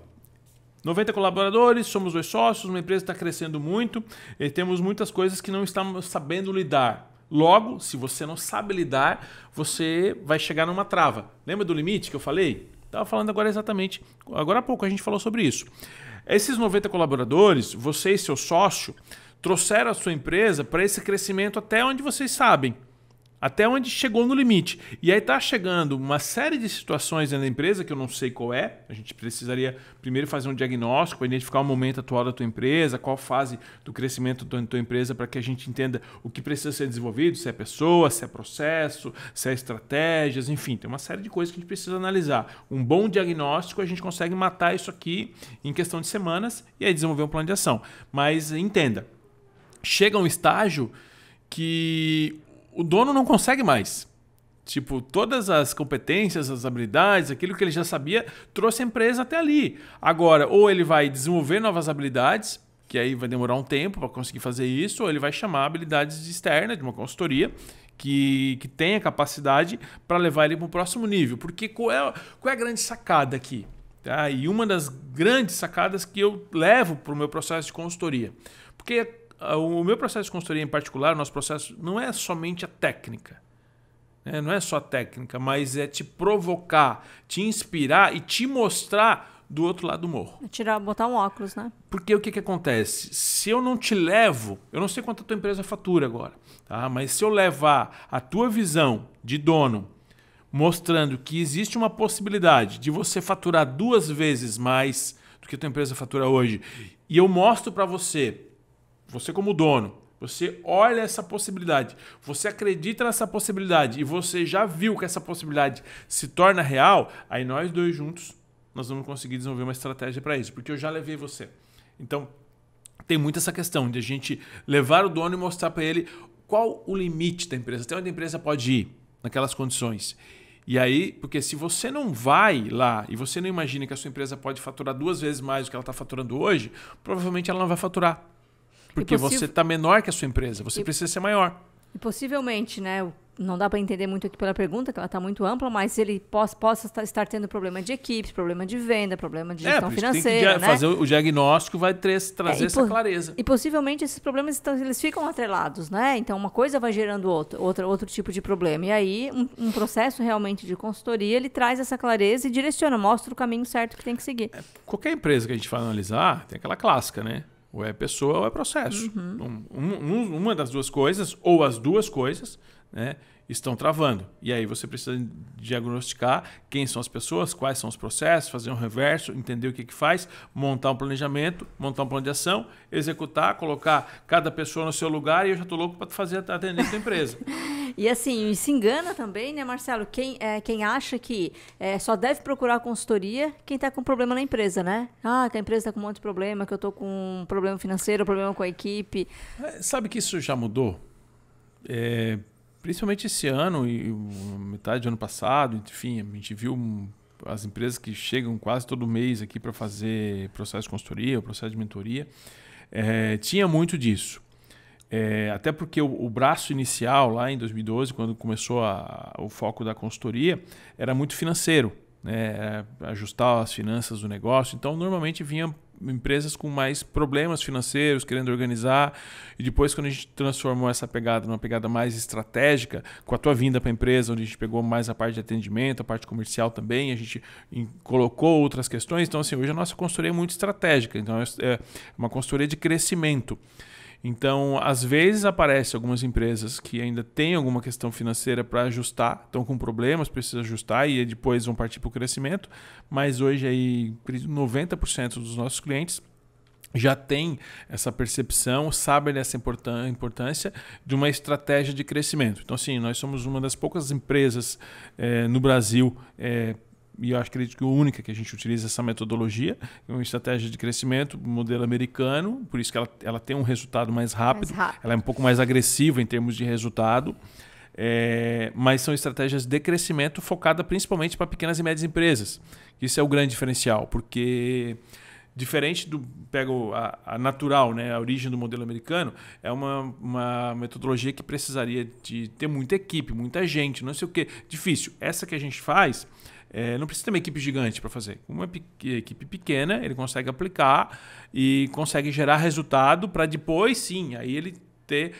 90 colaboradores, somos dois sócios, uma empresa está crescendo muito e temos muitas coisas que não estamos sabendo lidar. Logo, se você não sabe lidar, você vai chegar numa trava. Lembra do limite que eu falei? Estava falando agora exatamente, agora há pouco a gente falou sobre isso. Esses 90 colaboradores, você e seu sócio, trouxeram a sua empresa para esse crescimento até onde vocês sabem, até onde chegou no limite. E aí está chegando uma série de situações na empresa que eu não sei qual é. A gente precisaria primeiro fazer um diagnóstico, identificar o momento atual da tua empresa, qual fase do crescimento da tua empresa, para que a gente entenda o que precisa ser desenvolvido, se é pessoa, se é processo, se é estratégias, enfim, tem uma série de coisas que a gente precisa analisar. Um bom diagnóstico, a gente consegue matar isso aqui em questão de semanas e aí desenvolver um plano de ação. Mas entenda, chega a um estágio que o dono não consegue mais. Tipo, todas as competências, as habilidades, aquilo que ele já sabia, trouxe a empresa até ali. Agora, ou ele vai desenvolver novas habilidades, que aí vai demorar um tempo para conseguir fazer isso, ou ele vai chamar habilidades externas de uma consultoria que, que tenha capacidade para levar ele para o próximo nível. Porque qual é, qual é a grande sacada aqui? Tá? E uma das grandes sacadas que eu levo para o meu processo de consultoria. Porque o meu processo de consultoria em particular, nosso processo, não é somente a técnica. Né? Não é só a técnica, mas é te provocar, te inspirar e te mostrar do outro lado do morro. É tirar, botar um óculos, né? Porque o que, que acontece? Se eu não te levo, eu não sei quanto a tua empresa fatura agora, tá? mas se eu levar a tua visão de dono, mostrando que existe uma possibilidade de você faturar duas vezes mais do que a tua empresa fatura hoje, e eu mostro para você você como dono, você olha essa possibilidade, você acredita nessa possibilidade e você já viu que essa possibilidade se torna real, aí nós dois juntos nós vamos conseguir desenvolver uma estratégia para isso, porque eu já levei você. Então, tem muito essa questão de a gente levar o dono e mostrar para ele qual o limite da empresa, até onde a empresa pode ir naquelas condições. E aí, porque se você não vai lá e você não imagina que a sua empresa pode faturar duas vezes mais do que ela está faturando hoje, provavelmente ela não vai faturar. Porque possi... você está menor que a sua empresa, você e... precisa ser maior. E possivelmente, né? Não dá para entender muito aqui pela pergunta, que ela está muito ampla, mas ele possa, estar tendo problema de equipes, problema de venda, problema de é, gestão é, financeira. Tem que né? fazer o diagnóstico vai trazer é, essa clareza. E possivelmente esses problemas estão, eles ficam atrelados, né? Então uma coisa vai gerando outro, outro outro tipo de problema. E aí, um, um, processo realmente de consultoria, ele traz essa clareza e direciona, mostra o caminho certo que tem que seguir. É, qualquer empresa que a gente for analisar, tem aquela clássica, né? Ou é pessoa ou é processo. Uhum. Então, um, um, uma das duas coisas, ou as duas coisas, né? estão travando. E aí você precisa diagnosticar quem são as pessoas, quais são os processos, fazer um reverso, entender o que, que faz, montar um planejamento, montar um plano de ação, executar, colocar cada pessoa no seu lugar e eu já estou louco para fazer atender a tua empresa. (laughs) e assim, se engana também, né, Marcelo? Quem, é, quem acha que é, só deve procurar consultoria quem está com problema na empresa, né? Ah, que a empresa está com um monte de problema, que eu estou com um problema financeiro, um problema com a equipe. É, sabe que isso já mudou? É, principalmente esse ano e metade do ano passado, enfim, a gente viu as empresas que chegam quase todo mês aqui para fazer processo de consultoria, processo de mentoria, é, tinha muito disso. É, até porque o, o, braço inicial, lá em 2012, quando começou a, o foco da consultoria, era muito financeiro, né? ajustar as finanças do negócio. Então, normalmente vinha empresas com mais problemas financeiros, querendo organizar. E depois, quando a gente transformou essa pegada numa pegada mais estratégica, com a tua vinda para a empresa, onde a gente pegou mais a parte de atendimento, a parte comercial também, a gente colocou outras questões. Então, assim, hoje a nossa consultoria é muito estratégica. Então, é, é uma consultoria de crescimento. Então, às vezes aparece algumas empresas que ainda têm alguma questão financeira para ajustar, estão com problemas, precisam ajustar e depois vão partir para o crescimento. Mas hoje aí 90% dos nossos clientes já tem essa percepção, sabe dessa importância de uma estratégia de crescimento. Então, assim, nós somos uma das poucas empresas é, no Brasil é, e eu acho que a única que a gente utiliza essa metodologia, é uma estratégia de crescimento, modelo americano, por isso que ela, ela tem um resultado mais rápido, mais rápido, ela é um pouco mais agressiva em termos de resultado. É, mas são estratégias de crescimento focada principalmente para pequenas e médias empresas. Isso é o grande diferencial, porque diferente do pega a, a, natural, né, a origem do modelo americano, é uma, uma metodologia que precisaria de ter muita equipe, muita gente, não sei o que, difícil. Essa que a gente faz é, não precisa ter uma equipe gigante para fazer. Uma equipe pequena, ele consegue aplicar e consegue gerar resultado para depois, sim, aí ele ter,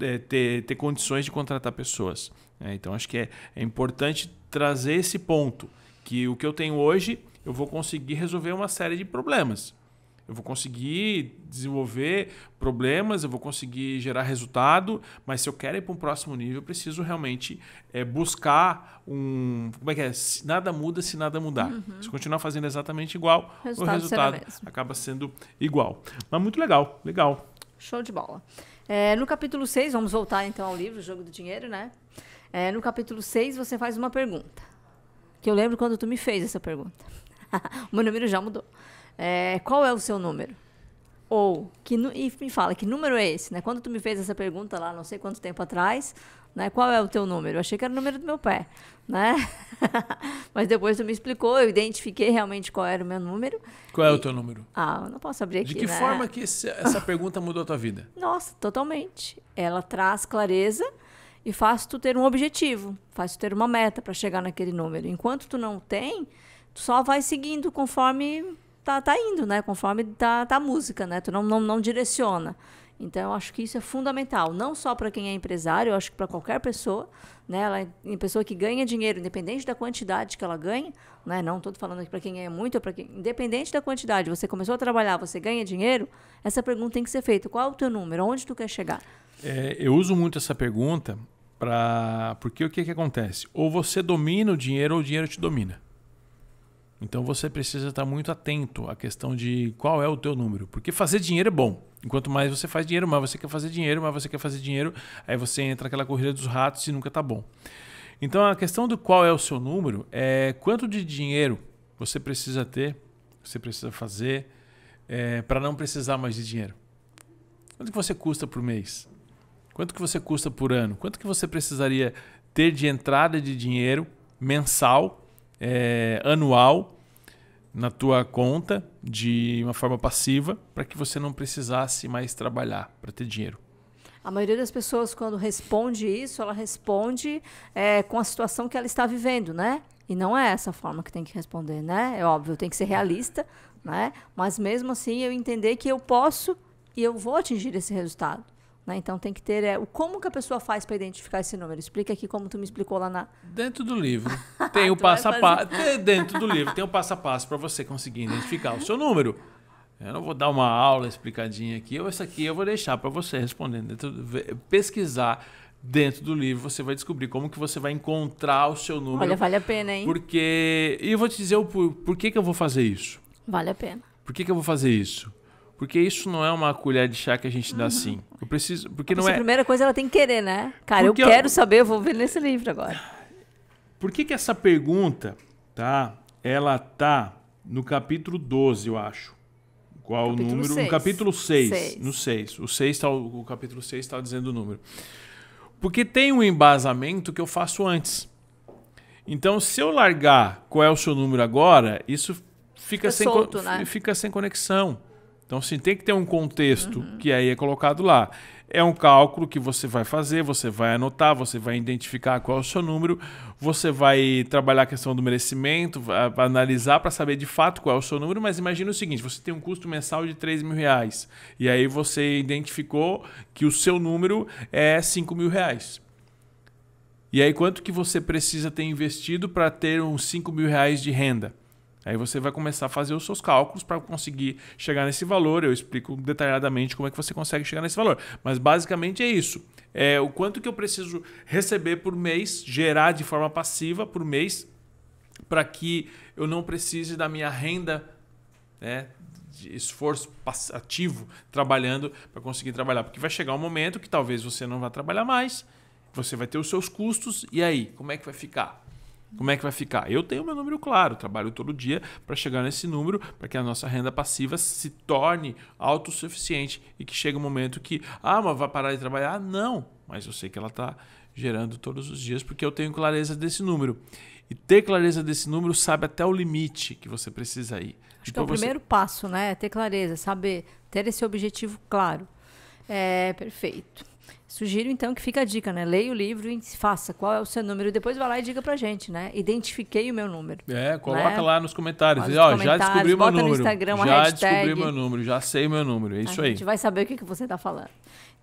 é, ter, ter condições de contratar pessoas. É, então, acho que é, é importante trazer esse ponto, que o que eu tenho hoje, eu vou conseguir resolver uma série de problemas eu vou conseguir desenvolver problemas, eu vou conseguir gerar resultado, mas se eu quero ir para um próximo nível, eu preciso realmente é, buscar um. Como é que é? Se nada muda se nada mudar. Uhum. Se continuar fazendo exatamente igual, resultado o resultado acaba sendo igual. Mas muito legal, legal. Show de bola. É, no capítulo 6, vamos voltar então ao livro, o Jogo do Dinheiro, né? É, no capítulo 6, você faz uma pergunta. Que eu lembro quando tu me fez essa pergunta. (laughs) o meu número já mudou é, qual é o seu número? Ou, que, e me fala, que número é esse? Né? Quando tu me fez essa pergunta lá, não sei quanto tempo atrás, né? Qual é o teu número? Eu achei que era o número do meu pé, né? (laughs) Mas depois tu me explicou, eu identifiquei realmente qual era o meu número. Qual e... é o teu número? Ah, eu não posso abrir aqui. De que né? forma que esse, essa pergunta mudou a tua vida? (laughs) Nossa, totalmente. Ela traz clareza e faz tu ter um objetivo, faz tu ter uma meta para chegar naquele número. Enquanto tu não tem, tu só vai seguindo conforme tá, tá indo, né? Conforme tá, tá a música, né? Tu não, não, não direciona. Então, eu acho que isso é fundamental, não só para quem é empresário, eu acho que para qualquer pessoa, né? Ela, uma é, pessoa que ganha dinheiro, independente da quantidade que ela ganha, né? Não estou falando aqui para quem é muito, para quem, independente da quantidade, você começou a trabalhar, você ganha dinheiro, essa pergunta tem que ser feita. Qual é o teu número? Onde tu quer chegar? É, eu uso muito essa pergunta para porque o que, que acontece? Ou você domina o dinheiro ou o dinheiro te domina. Então você precisa estar muito atento à questão de qual é o teu número, porque fazer dinheiro é bom. Enquanto mais você faz dinheiro, mais você quer fazer dinheiro, mais você quer fazer dinheiro, aí você entra naquela corrida dos ratos e nunca tá bom. Então a questão do qual é o seu número é quanto de dinheiro você precisa ter, você precisa fazer é, para não precisar mais de dinheiro. Quanto que você custa por mês? Quanto que você custa por ano? Quanto que você precisaria ter de entrada de dinheiro mensal é, anual na tua conta de uma forma passiva para que você não precisasse mais trabalhar para ter dinheiro. A maioria das pessoas, quando responde isso, ela responde é, com a situação que ela está vivendo, né? E não é essa forma que tem que responder, né? É óbvio, tem que ser realista, né? Mas mesmo assim, eu entender que eu posso e eu vou atingir esse resultado. Né? Então tem que ter é, o como que a pessoa faz para identificar esse número. Explica aqui como tu me explicou lá na. Dentro do livro. (laughs) Ah, tem o passo a passo. Dentro do livro tem o passo a passo para você conseguir identificar o seu número. Eu não vou dar uma aula explicadinha aqui, ou isso aqui eu vou deixar para você respondendo. Dentro, pesquisar dentro do livro, você vai descobrir como que você vai encontrar o seu número. Olha, vale a pena, hein? Porque. E eu vou te dizer o por, por que, que eu vou fazer isso. Vale a pena. Por que, que eu vou fazer isso? Porque isso não é uma colher de chá que a gente dá assim. Eu preciso. Porque não é. A primeira coisa é ela tem que querer, né? Cara, porque eu quero eu... saber, eu vou ver nesse livro agora. Por que, que essa pergunta, tá? Ela tá no capítulo 12, eu acho. Qual capítulo o número? Seis. No capítulo 6. No 6. O, 6 está o capítulo 6 está dizendo o número. Porque tem um embasamento que eu faço antes. Então, se eu largar qual é o seu número agora, isso fica, fica sem, solto, né? fica sem conexão. Então, sim, tem que ter um contexto uhum. que aí é colocado lá. É um cálculo que você vai fazer, você vai anotar, você vai identificar qual é o seu número, você vai trabalhar a questão do merecimento, analisar para saber de fato qual é o seu número, mas imagina o seguinte: você tem um custo mensal de 3 mil reais. E aí você identificou que o seu número é 5 mil reais. E aí, quanto que você precisa ter investido para ter uns 5 mil reais de renda? Aí você vai começar a fazer os seus cálculos para conseguir chegar nesse valor. Eu explico detalhadamente como é que você consegue chegar nesse valor. Mas basicamente é isso. É o quanto que eu preciso receber por mês, gerar de forma passiva por mês, para que eu não precise da minha renda, né? De esforço ativo trabalhando para conseguir trabalhar. Porque vai chegar um momento que talvez você não vá trabalhar mais, você vai ter os seus custos, e aí? Como é que vai ficar? Como é que vai ficar? Eu tenho meu número claro, trabalho todo dia para chegar nesse número, para que a nossa renda passiva se torne autossuficiente e que chegue um momento que, ah, mas vai parar de trabalhar? Não, mas eu sei que ela está gerando todos os dias porque eu tenho clareza desse número. E ter clareza desse número sabe até o limite que você precisa ir. Acho que é o então você... primeiro passo, né? É ter clareza, saber, ter esse objetivo claro. É, perfeito. Sugiro então que fica a dica, né? Leia o livro e faça qual é o seu número. Depois vai lá e diga pra gente, né? Identifiquei o meu número. É, né? coloca né? lá nos comentários. Ó, comentários, já descobri meu número. já descobri meu número, já sei meu número. É isso a aí. A gente vai saber o que, que você tá falando.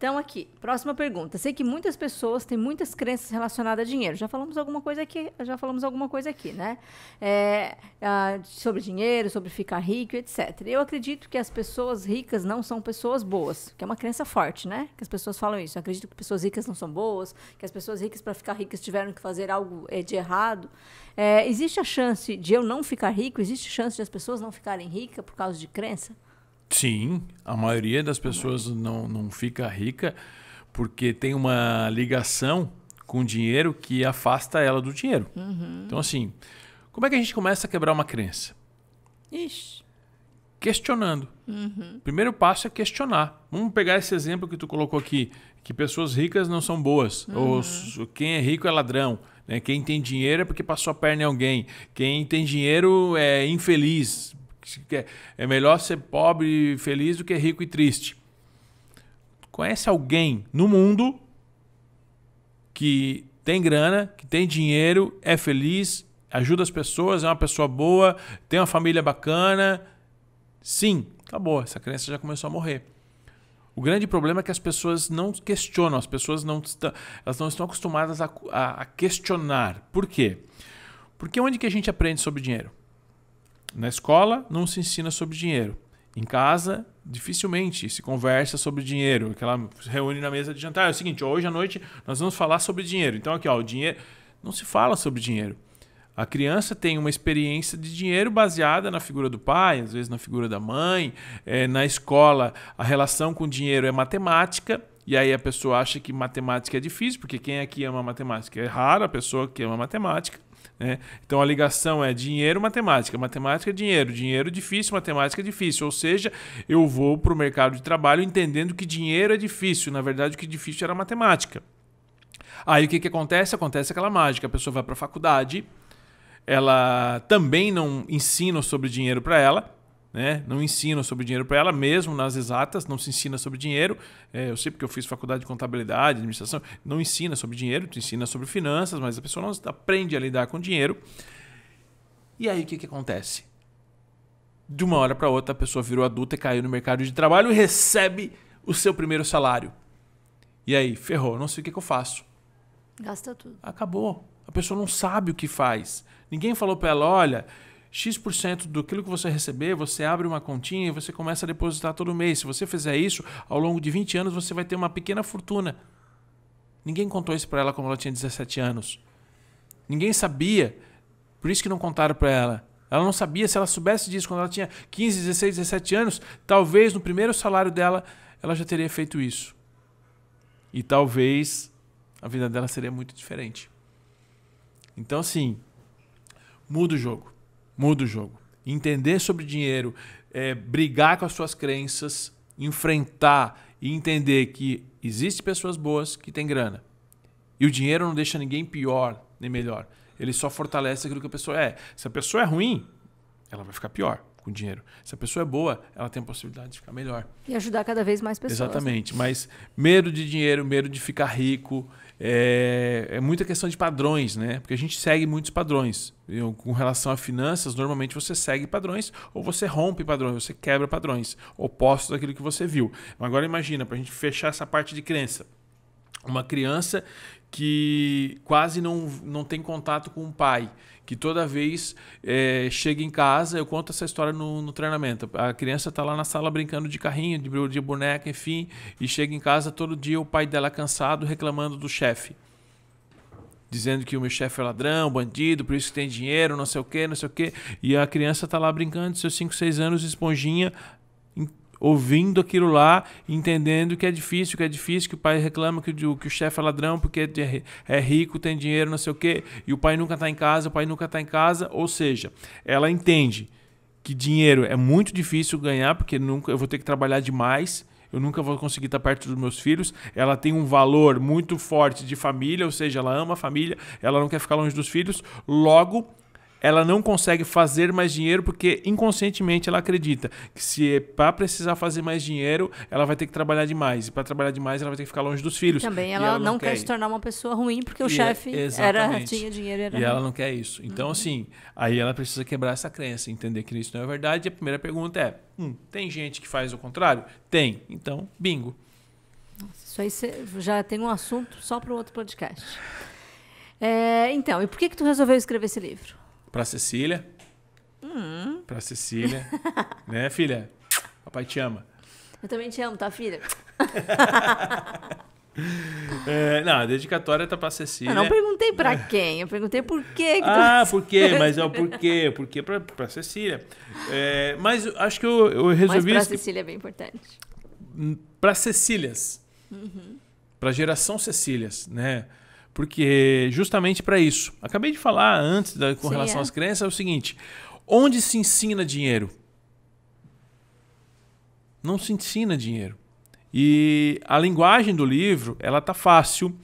Então, aqui, próxima pergunta. Sei que muitas pessoas têm muitas crenças relacionadas a dinheiro. Já falamos alguma coisa aqui, já falamos alguma coisa aqui, né? É, ah, sobre dinheiro, sobre ficar rico, etc. Eu acredito que as pessoas ricas não são pessoas boas, que é uma crença forte, né? Que as pessoas falam isso. Eu acredito que pessoas ricas não são boas, que as pessoas ricas, para ficar ricas, tiveram que fazer algo é, de errado. É, existe a chance de eu não ficar rico? Existe chance de as pessoas não ficarem ricas por causa de crença? Sim, a maioria das pessoas não, não fica rica porque tem uma ligação com dinheiro que afasta ela do dinheiro. Uhum. Então, assim, como é que a gente começa a quebrar uma crença? Ixi. Questionando. Uhum. Primeiro passo é questionar. Vamos pegar esse exemplo que tu colocou aqui, que pessoas ricas não são boas, uhum. ou quem é rico é ladrão. Né? Quem tem dinheiro é porque passou a perna em alguém. Quem tem dinheiro é infeliz é melhor ser pobre e feliz do que rico e triste. Conhece alguém no mundo que tem grana, que tem dinheiro, é feliz, ajuda as pessoas, é uma pessoa boa, tem uma família bacana? Sim, acabou. Tá essa crença já começou a morrer. O grande problema é que as pessoas não questionam, as pessoas não, estão, elas não estão acostumadas a, a, a questionar. Por quê? Porque onde que a gente aprende sobre dinheiro? Na escola não se ensina sobre dinheiro. Em casa dificilmente se conversa sobre dinheiro. Aquela reúne na mesa de jantar. É o seguinte, hoje à noite nós vamos falar sobre dinheiro. Então aqui, ó, o dinheiro não se fala sobre dinheiro. A criança tem uma experiência de dinheiro baseada na figura do pai, às vezes na figura da mãe. É, na escola, a relação com o dinheiro é matemática. E aí a pessoa acha que matemática é difícil, porque quem aqui ama matemática? É rara a pessoa que ama matemática. Né? Então a ligação é dinheiro-matemática, matemática-dinheiro, é dinheiro-difícil, matemática-difícil. É Ou seja, eu vou para o mercado de trabalho entendendo que dinheiro é difícil. Na verdade, o que é difícil era matemática. Aí o que, que acontece? Acontece aquela mágica. A pessoa vai para a faculdade, ela também não ensina sobre dinheiro para ela, né? Não ensina sobre dinheiro para ela, mesmo nas exatas, não se ensina sobre dinheiro. É, eu sei porque eu fiz faculdade de contabilidade, administração, não ensina sobre dinheiro, te ensina sobre finanças, mas a pessoa não aprende a lidar com dinheiro. E aí o que, que acontece? De uma hora para outra, a pessoa virou adulta e caiu no mercado de trabalho e recebe o seu primeiro salário. E aí, ferrou, não sei o que, que eu faço. Gasta tudo. Acabou. A pessoa não sabe o que faz. Ninguém falou para ela, olha, X% do que você receber, você abre uma continha e você começa a depositar todo mês. Se você fizer isso, ao longo de 20 anos você vai ter uma pequena fortuna. Ninguém contou isso para ela quando ela tinha 17 anos. Ninguém sabia, por isso que não contaram para ela. Ela não sabia se ela soubesse disso quando ela tinha 15, 16, 17 anos, talvez no primeiro salário dela ela já teria feito isso. E talvez a vida dela seria muito diferente. Então, assim, muda o jogo. Muda o jogo. Entender sobre dinheiro, é, brigar com as suas crenças, enfrentar e entender que existem pessoas boas que têm grana. E o dinheiro não deixa ninguém pior nem melhor. Ele só fortalece aquilo que a pessoa é. Se a pessoa é ruim, ela vai ficar pior com dinheiro. Se a pessoa é boa, ela tem a possibilidade de ficar melhor. E ajudar cada vez mais pessoas. Exatamente. Mas medo de dinheiro, medo de ficar rico, é, é muita questão de padrões, né? Porque a gente segue muitos padrões. Eu, com relação a finanças, normalmente você segue padrões ou você rompe padrões, você quebra padrões, oposto daquilo que você viu. Agora imagina, para a gente fechar essa parte de crença. Uma criança que quase não, não tem contato com o pai que toda vez é, chega em casa, eu conto essa história no, no treinamento. A criança está lá na sala brincando de carrinho, de, de boneca, enfim, e chega em casa todo dia o pai dela cansado reclamando do chefe. Dizendo que o meu chefe é ladrão, bandido, por isso que tem dinheiro, não sei o que, não sei o que. E a criança está lá brincando, seus 5, 6 anos, esponjinha, ouvindo aquilo lá, entendendo que é difícil, que é difícil, que o pai reclama que o, que o chefe é ladrão porque é, é, é rico, tem dinheiro, não sei o quê, e o pai nunca está em casa, o pai nunca está em casa. Ou seja, ela entende que dinheiro é muito difícil ganhar porque nunca eu vou ter que trabalhar demais eu nunca vou conseguir estar tá perto dos meus filhos. Ela tem um valor muito forte de família, ou seja, ela ama a família, ela não quer ficar longe dos filhos. Logo, ela não consegue fazer mais dinheiro porque inconscientemente ela acredita que se é para precisar fazer mais dinheiro, ela vai ter que trabalhar demais. E para trabalhar demais, ela vai ter que ficar longe dos filhos. E também ela, ela não, não, quer, se tornar uma pessoa ruim porque o é, chefe era, tinha dinheiro. Era e ruim. ela não quer isso. Então, uhum. assim, aí ela precisa quebrar essa crença, entender que isso não é verdade. E a primeira pergunta é: hum, tem gente que faz o contrário? Tem. Então, bingo. Isso aí já tem um assunto só para o outro podcast. É, então, e por que que tu resolveu escrever esse livro? Pra Cecília. Hum. Pra Cecília. (laughs) né, filha? Papai te ama. Eu também te amo, tá, filha? (laughs) é, não, a dedicatória tá pra Cecília. Eu não perguntei pra quem, eu perguntei por quê. Que ah, tu... por quê? Mas é o porquê, porquê pra, pra Cecília. É, mas acho que eu, eu resolvi... Mas pra Cecília é bem importante. Hum, pra Cecílias. Uhum. Pra geração Cecílias, né? porque justamente para isso. Acabei de falar antes da, com Sim, relação é. às crenças, é o seguinte: onde se ensina dinheiro? Não se ensina dinheiro. E a linguagem do livro, ela tá fácil.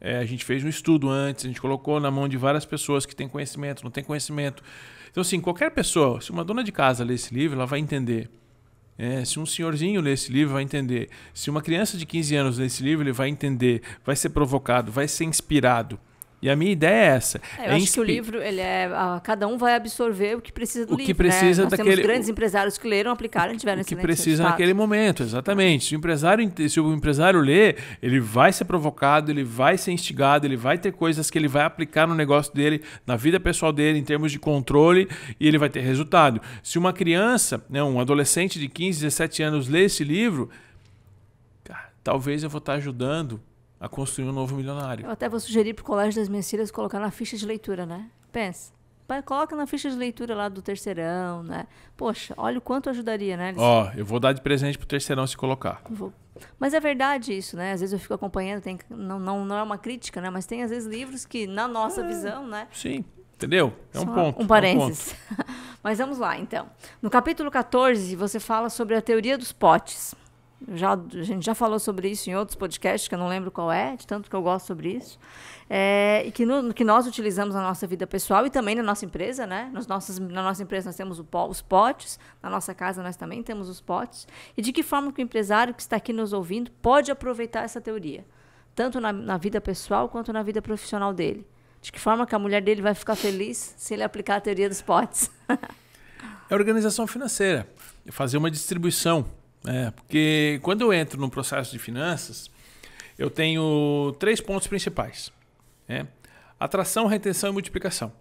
É, a gente fez um estudo antes, a gente colocou na mão de várias pessoas que têm conhecimento, não têm conhecimento. Então, assim, qualquer pessoa, se uma dona de casa ler esse livro, ela vai entender é, se um senhorzinho ler esse livro vai entender, se uma criança de 15 anos ler esse livro ele vai entender, vai ser provocado, vai ser inspirado. E a minha ideia é essa. É, eu é acho que o livro, ele é, cada um vai absorver o que precisa do o que né? Precisa né? daquele, grandes o, empresários que leram, aplicaram e tiveram O que precisa resultado. naquele momento, exatamente. Se o, empresário, se o empresário ler, ele vai ser provocado, ele vai ser instigado, ele vai ter coisas que ele vai aplicar no negócio dele, na vida pessoal dele, em termos de controle, e ele vai ter resultado. Se uma criança, né, um adolescente de 15, 17 anos lê esse livro, cara, talvez eu vou estar ajudando a construir um novo milionário. Eu até vou sugerir para o colégio das minhas filhas colocar na ficha de leitura, né? Pensa. Coloca na ficha de leitura lá do terceirão, né? Poxa, olha o quanto ajudaria, né? Ó, oh, eu vou dar de presente pro terceirão se colocar. Vou. Mas é verdade isso, né? Às vezes eu fico acompanhando, tem, não, não, não é uma crítica, né? Mas tem às vezes livros que, na nossa é, visão, né? Sim, entendeu? É Só um ponto. Um parênteses. É um ponto. (laughs) Mas vamos lá, então. No capítulo 14, você fala sobre a teoria dos potes. Já, a gente já falou sobre isso em outros podcasts, que eu não lembro qual é, de tanto que eu gosto sobre isso. É, e que, no, que nós utilizamos na nossa vida pessoal e também na nossa empresa, né? Nos nossos, na nossa empresa nós temos o, os potes, na nossa casa nós também temos os potes. E de que forma que o empresário que está aqui nos ouvindo pode aproveitar essa teoria, tanto na, na vida pessoal quanto na vida profissional dele? De que forma que a mulher dele vai ficar feliz se ele aplicar a teoria dos potes? (laughs) é organização financeira, fazer uma distribuição é, porque quando eu entro no processo de finanças, eu tenho três pontos principais: né? atração, retenção e multiplicação.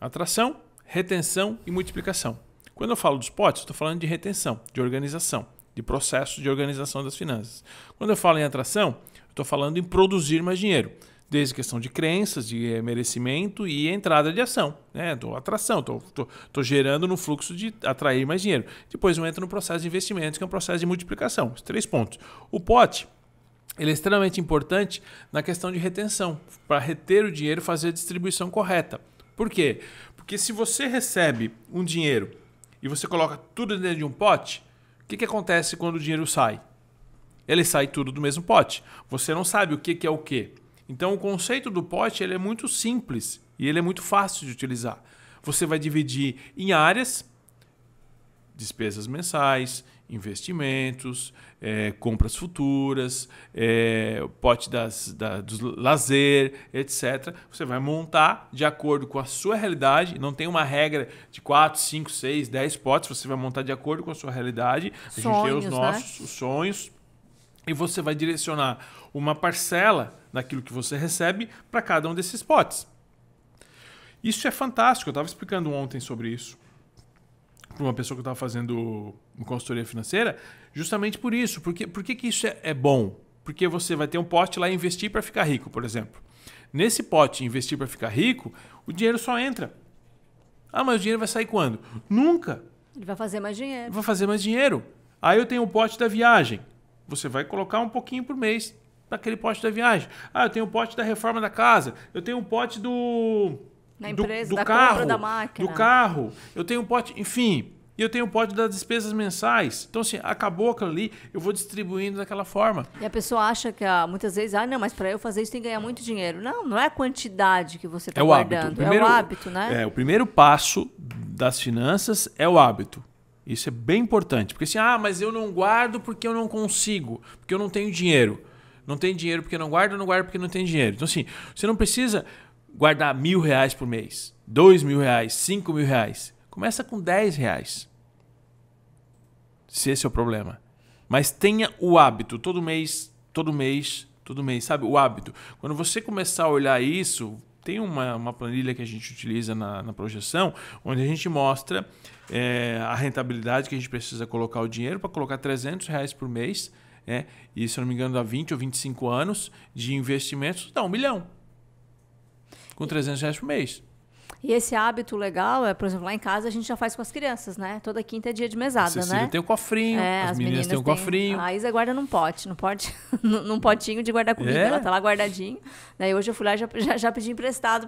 Atração, retenção e multiplicação. Quando eu falo dos potes, estou falando de retenção, de organização, de processo de organização das finanças. Quando eu falo em atração, estou falando em produzir mais dinheiro desde questão de crenças, de eh, merecimento e entrada de ação. Né? Tô atração, tô, tô, tô, gerando no fluxo de atrair mais dinheiro. Depois eu entro no processo de investimentos, que é um processo de multiplicação. Os três pontos. O pote. Ele é extremamente importante na questão de retenção, para reter o dinheiro e fazer a distribuição correta. Por quê? Porque se você recebe um dinheiro e você coloca tudo dentro de um pote, o que, que acontece quando o dinheiro sai? Ele sai tudo do mesmo pote. Você não sabe o que, que é o que. Então o conceito do pote ele é muito simples e ele é muito fácil de utilizar. Você vai dividir em áreas, despesas mensais, investimentos, é, compras futuras, é, pote das, da, lazer, etc. Você vai montar de acordo com a sua realidade. Não tem uma regra de 4, 5, 6, 10 potes. Você vai montar de acordo com a sua realidade. Sonhos, a gente tem os né? nossos né? os sonhos. E você vai direcionar uma parcela daquilo que você recebe para cada um desses potes. Isso é fantástico. Eu estava explicando ontem sobre isso para uma pessoa que estava fazendo consultoria financeira, justamente por isso. Por que, por que, que isso é, é bom? Porque você vai ter um pote lá investir para ficar rico, por exemplo. Nesse pote investir para ficar rico, o dinheiro só entra. Ah, mas o dinheiro vai sair quando? Nunca. Ele vai fazer mais dinheiro. Vai fazer mais dinheiro. Aí eu tenho o um pote da viagem. Você vai colocar um pouquinho por mês daquele pote da viagem. Ah, eu tenho o um pote da reforma da casa. Eu tenho um pote do. Na empresa, do, do da carro, da máquina. Do carro. Eu tenho um pote. Enfim. E eu tenho um pote das despesas mensais. Então, assim, acabou aquilo ali, eu vou distribuindo daquela forma. E a pessoa acha que ah, muitas vezes, ah, não, mas para eu fazer isso tem que ganhar muito dinheiro. Não, não é a quantidade que você está é guardando, o primeiro, é o hábito, né? É, o primeiro passo das finanças é o hábito. Isso é bem importante. Porque assim, ah, mas eu não guardo porque eu não consigo, porque eu não tenho dinheiro. Não tem dinheiro porque não guarda, não guarda porque não tem dinheiro. Então, assim, você não precisa guardar mil reais por mês, dois mil reais, cinco mil reais. Começa com dez reais. Se esse é o problema. Mas tenha o hábito, todo mês, todo mês, todo mês, sabe? O hábito. Quando você começar a olhar isso, tem uma, uma planilha que a gente utiliza na, na projeção, onde a gente mostra é, a rentabilidade que a gente precisa colocar o dinheiro para colocar 300 reais por mês né? E se eu não me engano, dá 20 ou 25 anos de investimentos, dá um milhão. Com 300 reais por mês. E esse hábito legal é, por exemplo, lá em casa a gente já faz com as crianças, né? Toda quinta é dia de mesada, Cecília né? tem o cofrinho, é, as, as, meninas, meninas têm o cofrinho. A Isa guarda num pote, num, pote, (laughs) num potinho de guardar comida. É? Ela tá lá guardadinho. Né? E hoje eu fui lá e já, já, já pedi emprestado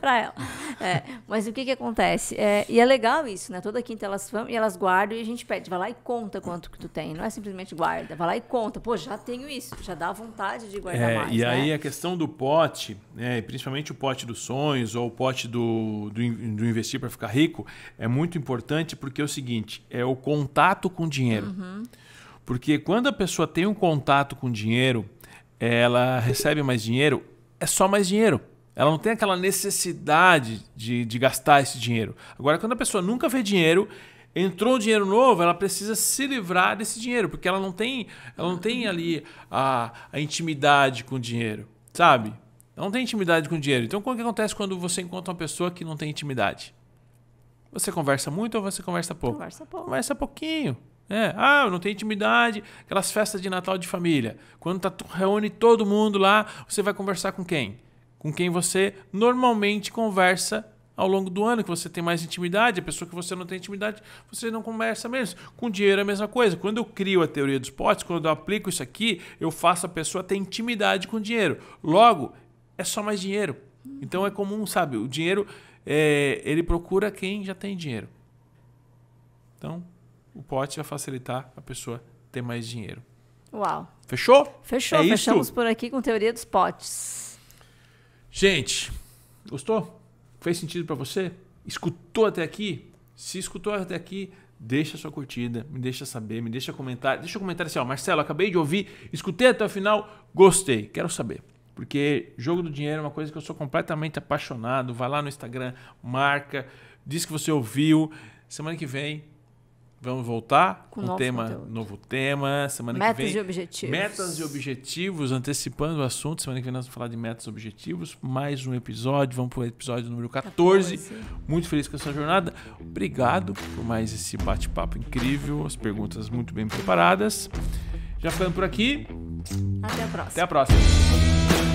para (laughs) ela. É, mas o que que acontece? É, e é legal isso, né? Toda quinta elas vão e elas guardam e a gente pede. Vai lá e conta quanto que tu tem. Não é simplesmente guarda. Vai lá e conta. Pô, já tenho isso. Já dá vontade de guardar é, mais, E né? aí a questão do pote, né? principalmente o pote dos sonhos ou o pote do do, do, investir para ficar rico é muito importante porque é o seguinte: é o contato com o dinheiro. Uhum. Porque quando a pessoa tem um contato com dinheiro, ela recebe mais dinheiro, é só mais dinheiro. Ela não tem aquela necessidade de, de gastar esse dinheiro. Agora, quando a pessoa nunca vê dinheiro, entrou dinheiro novo, ela precisa se livrar desse dinheiro, porque ela não tem, ela não tem ali a, a intimidade com o dinheiro, sabe? Não tem intimidade com o dinheiro. Então, o é que acontece quando você encontra uma pessoa que não tem intimidade? Você conversa muito ou você conversa pouco? Conversa pouco. Conversa pouquinho. É. Ah, eu não tenho intimidade. Aquelas festas de Natal de família. Quando tá, reúne todo mundo lá, você vai conversar com quem? Com quem você normalmente conversa ao longo do ano, que você tem mais intimidade. A pessoa que você não tem intimidade, você não conversa mesmo. Com dinheiro é a mesma coisa. Quando eu crio a teoria dos potes, quando eu aplico isso aqui, eu faço a pessoa ter intimidade com o dinheiro. Logo, é só mais dinheiro. Então é comum, sabe? O dinheiro, é, ele procura quem já tem dinheiro. Então, o pote vai facilitar a pessoa ter mais dinheiro. Uau. Fechou? Fechou. É Fechamos isso? por aqui com teoria dos potes. Gente, gostou? Fez sentido para você? Escutou até aqui? Se escutou até aqui, deixa sua curtida, me deixa saber, me deixa comentar. Deixa um comentário assim, ó, Marcelo, acabei de ouvir, escutei até o final, gostei, quero saber. Porque jogo do dinheiro é uma coisa que eu sou completamente apaixonado. Vai lá no Instagram, marca, diz que você ouviu. Semana que vem vamos voltar com um novo tema, conteúdo. novo tema, semana metas que vem. Metas e objetivos. Metas e objetivos, antecipando o assunto, semana que vem nós vamos falar de metas e objetivos, mais um episódio, vamos para o episódio número 14. 14. Muito feliz com essa jornada. Obrigado por mais esse bate-papo incrível, as perguntas muito bem preparadas. Já ficando por aqui. Até a próxima. Até a próxima.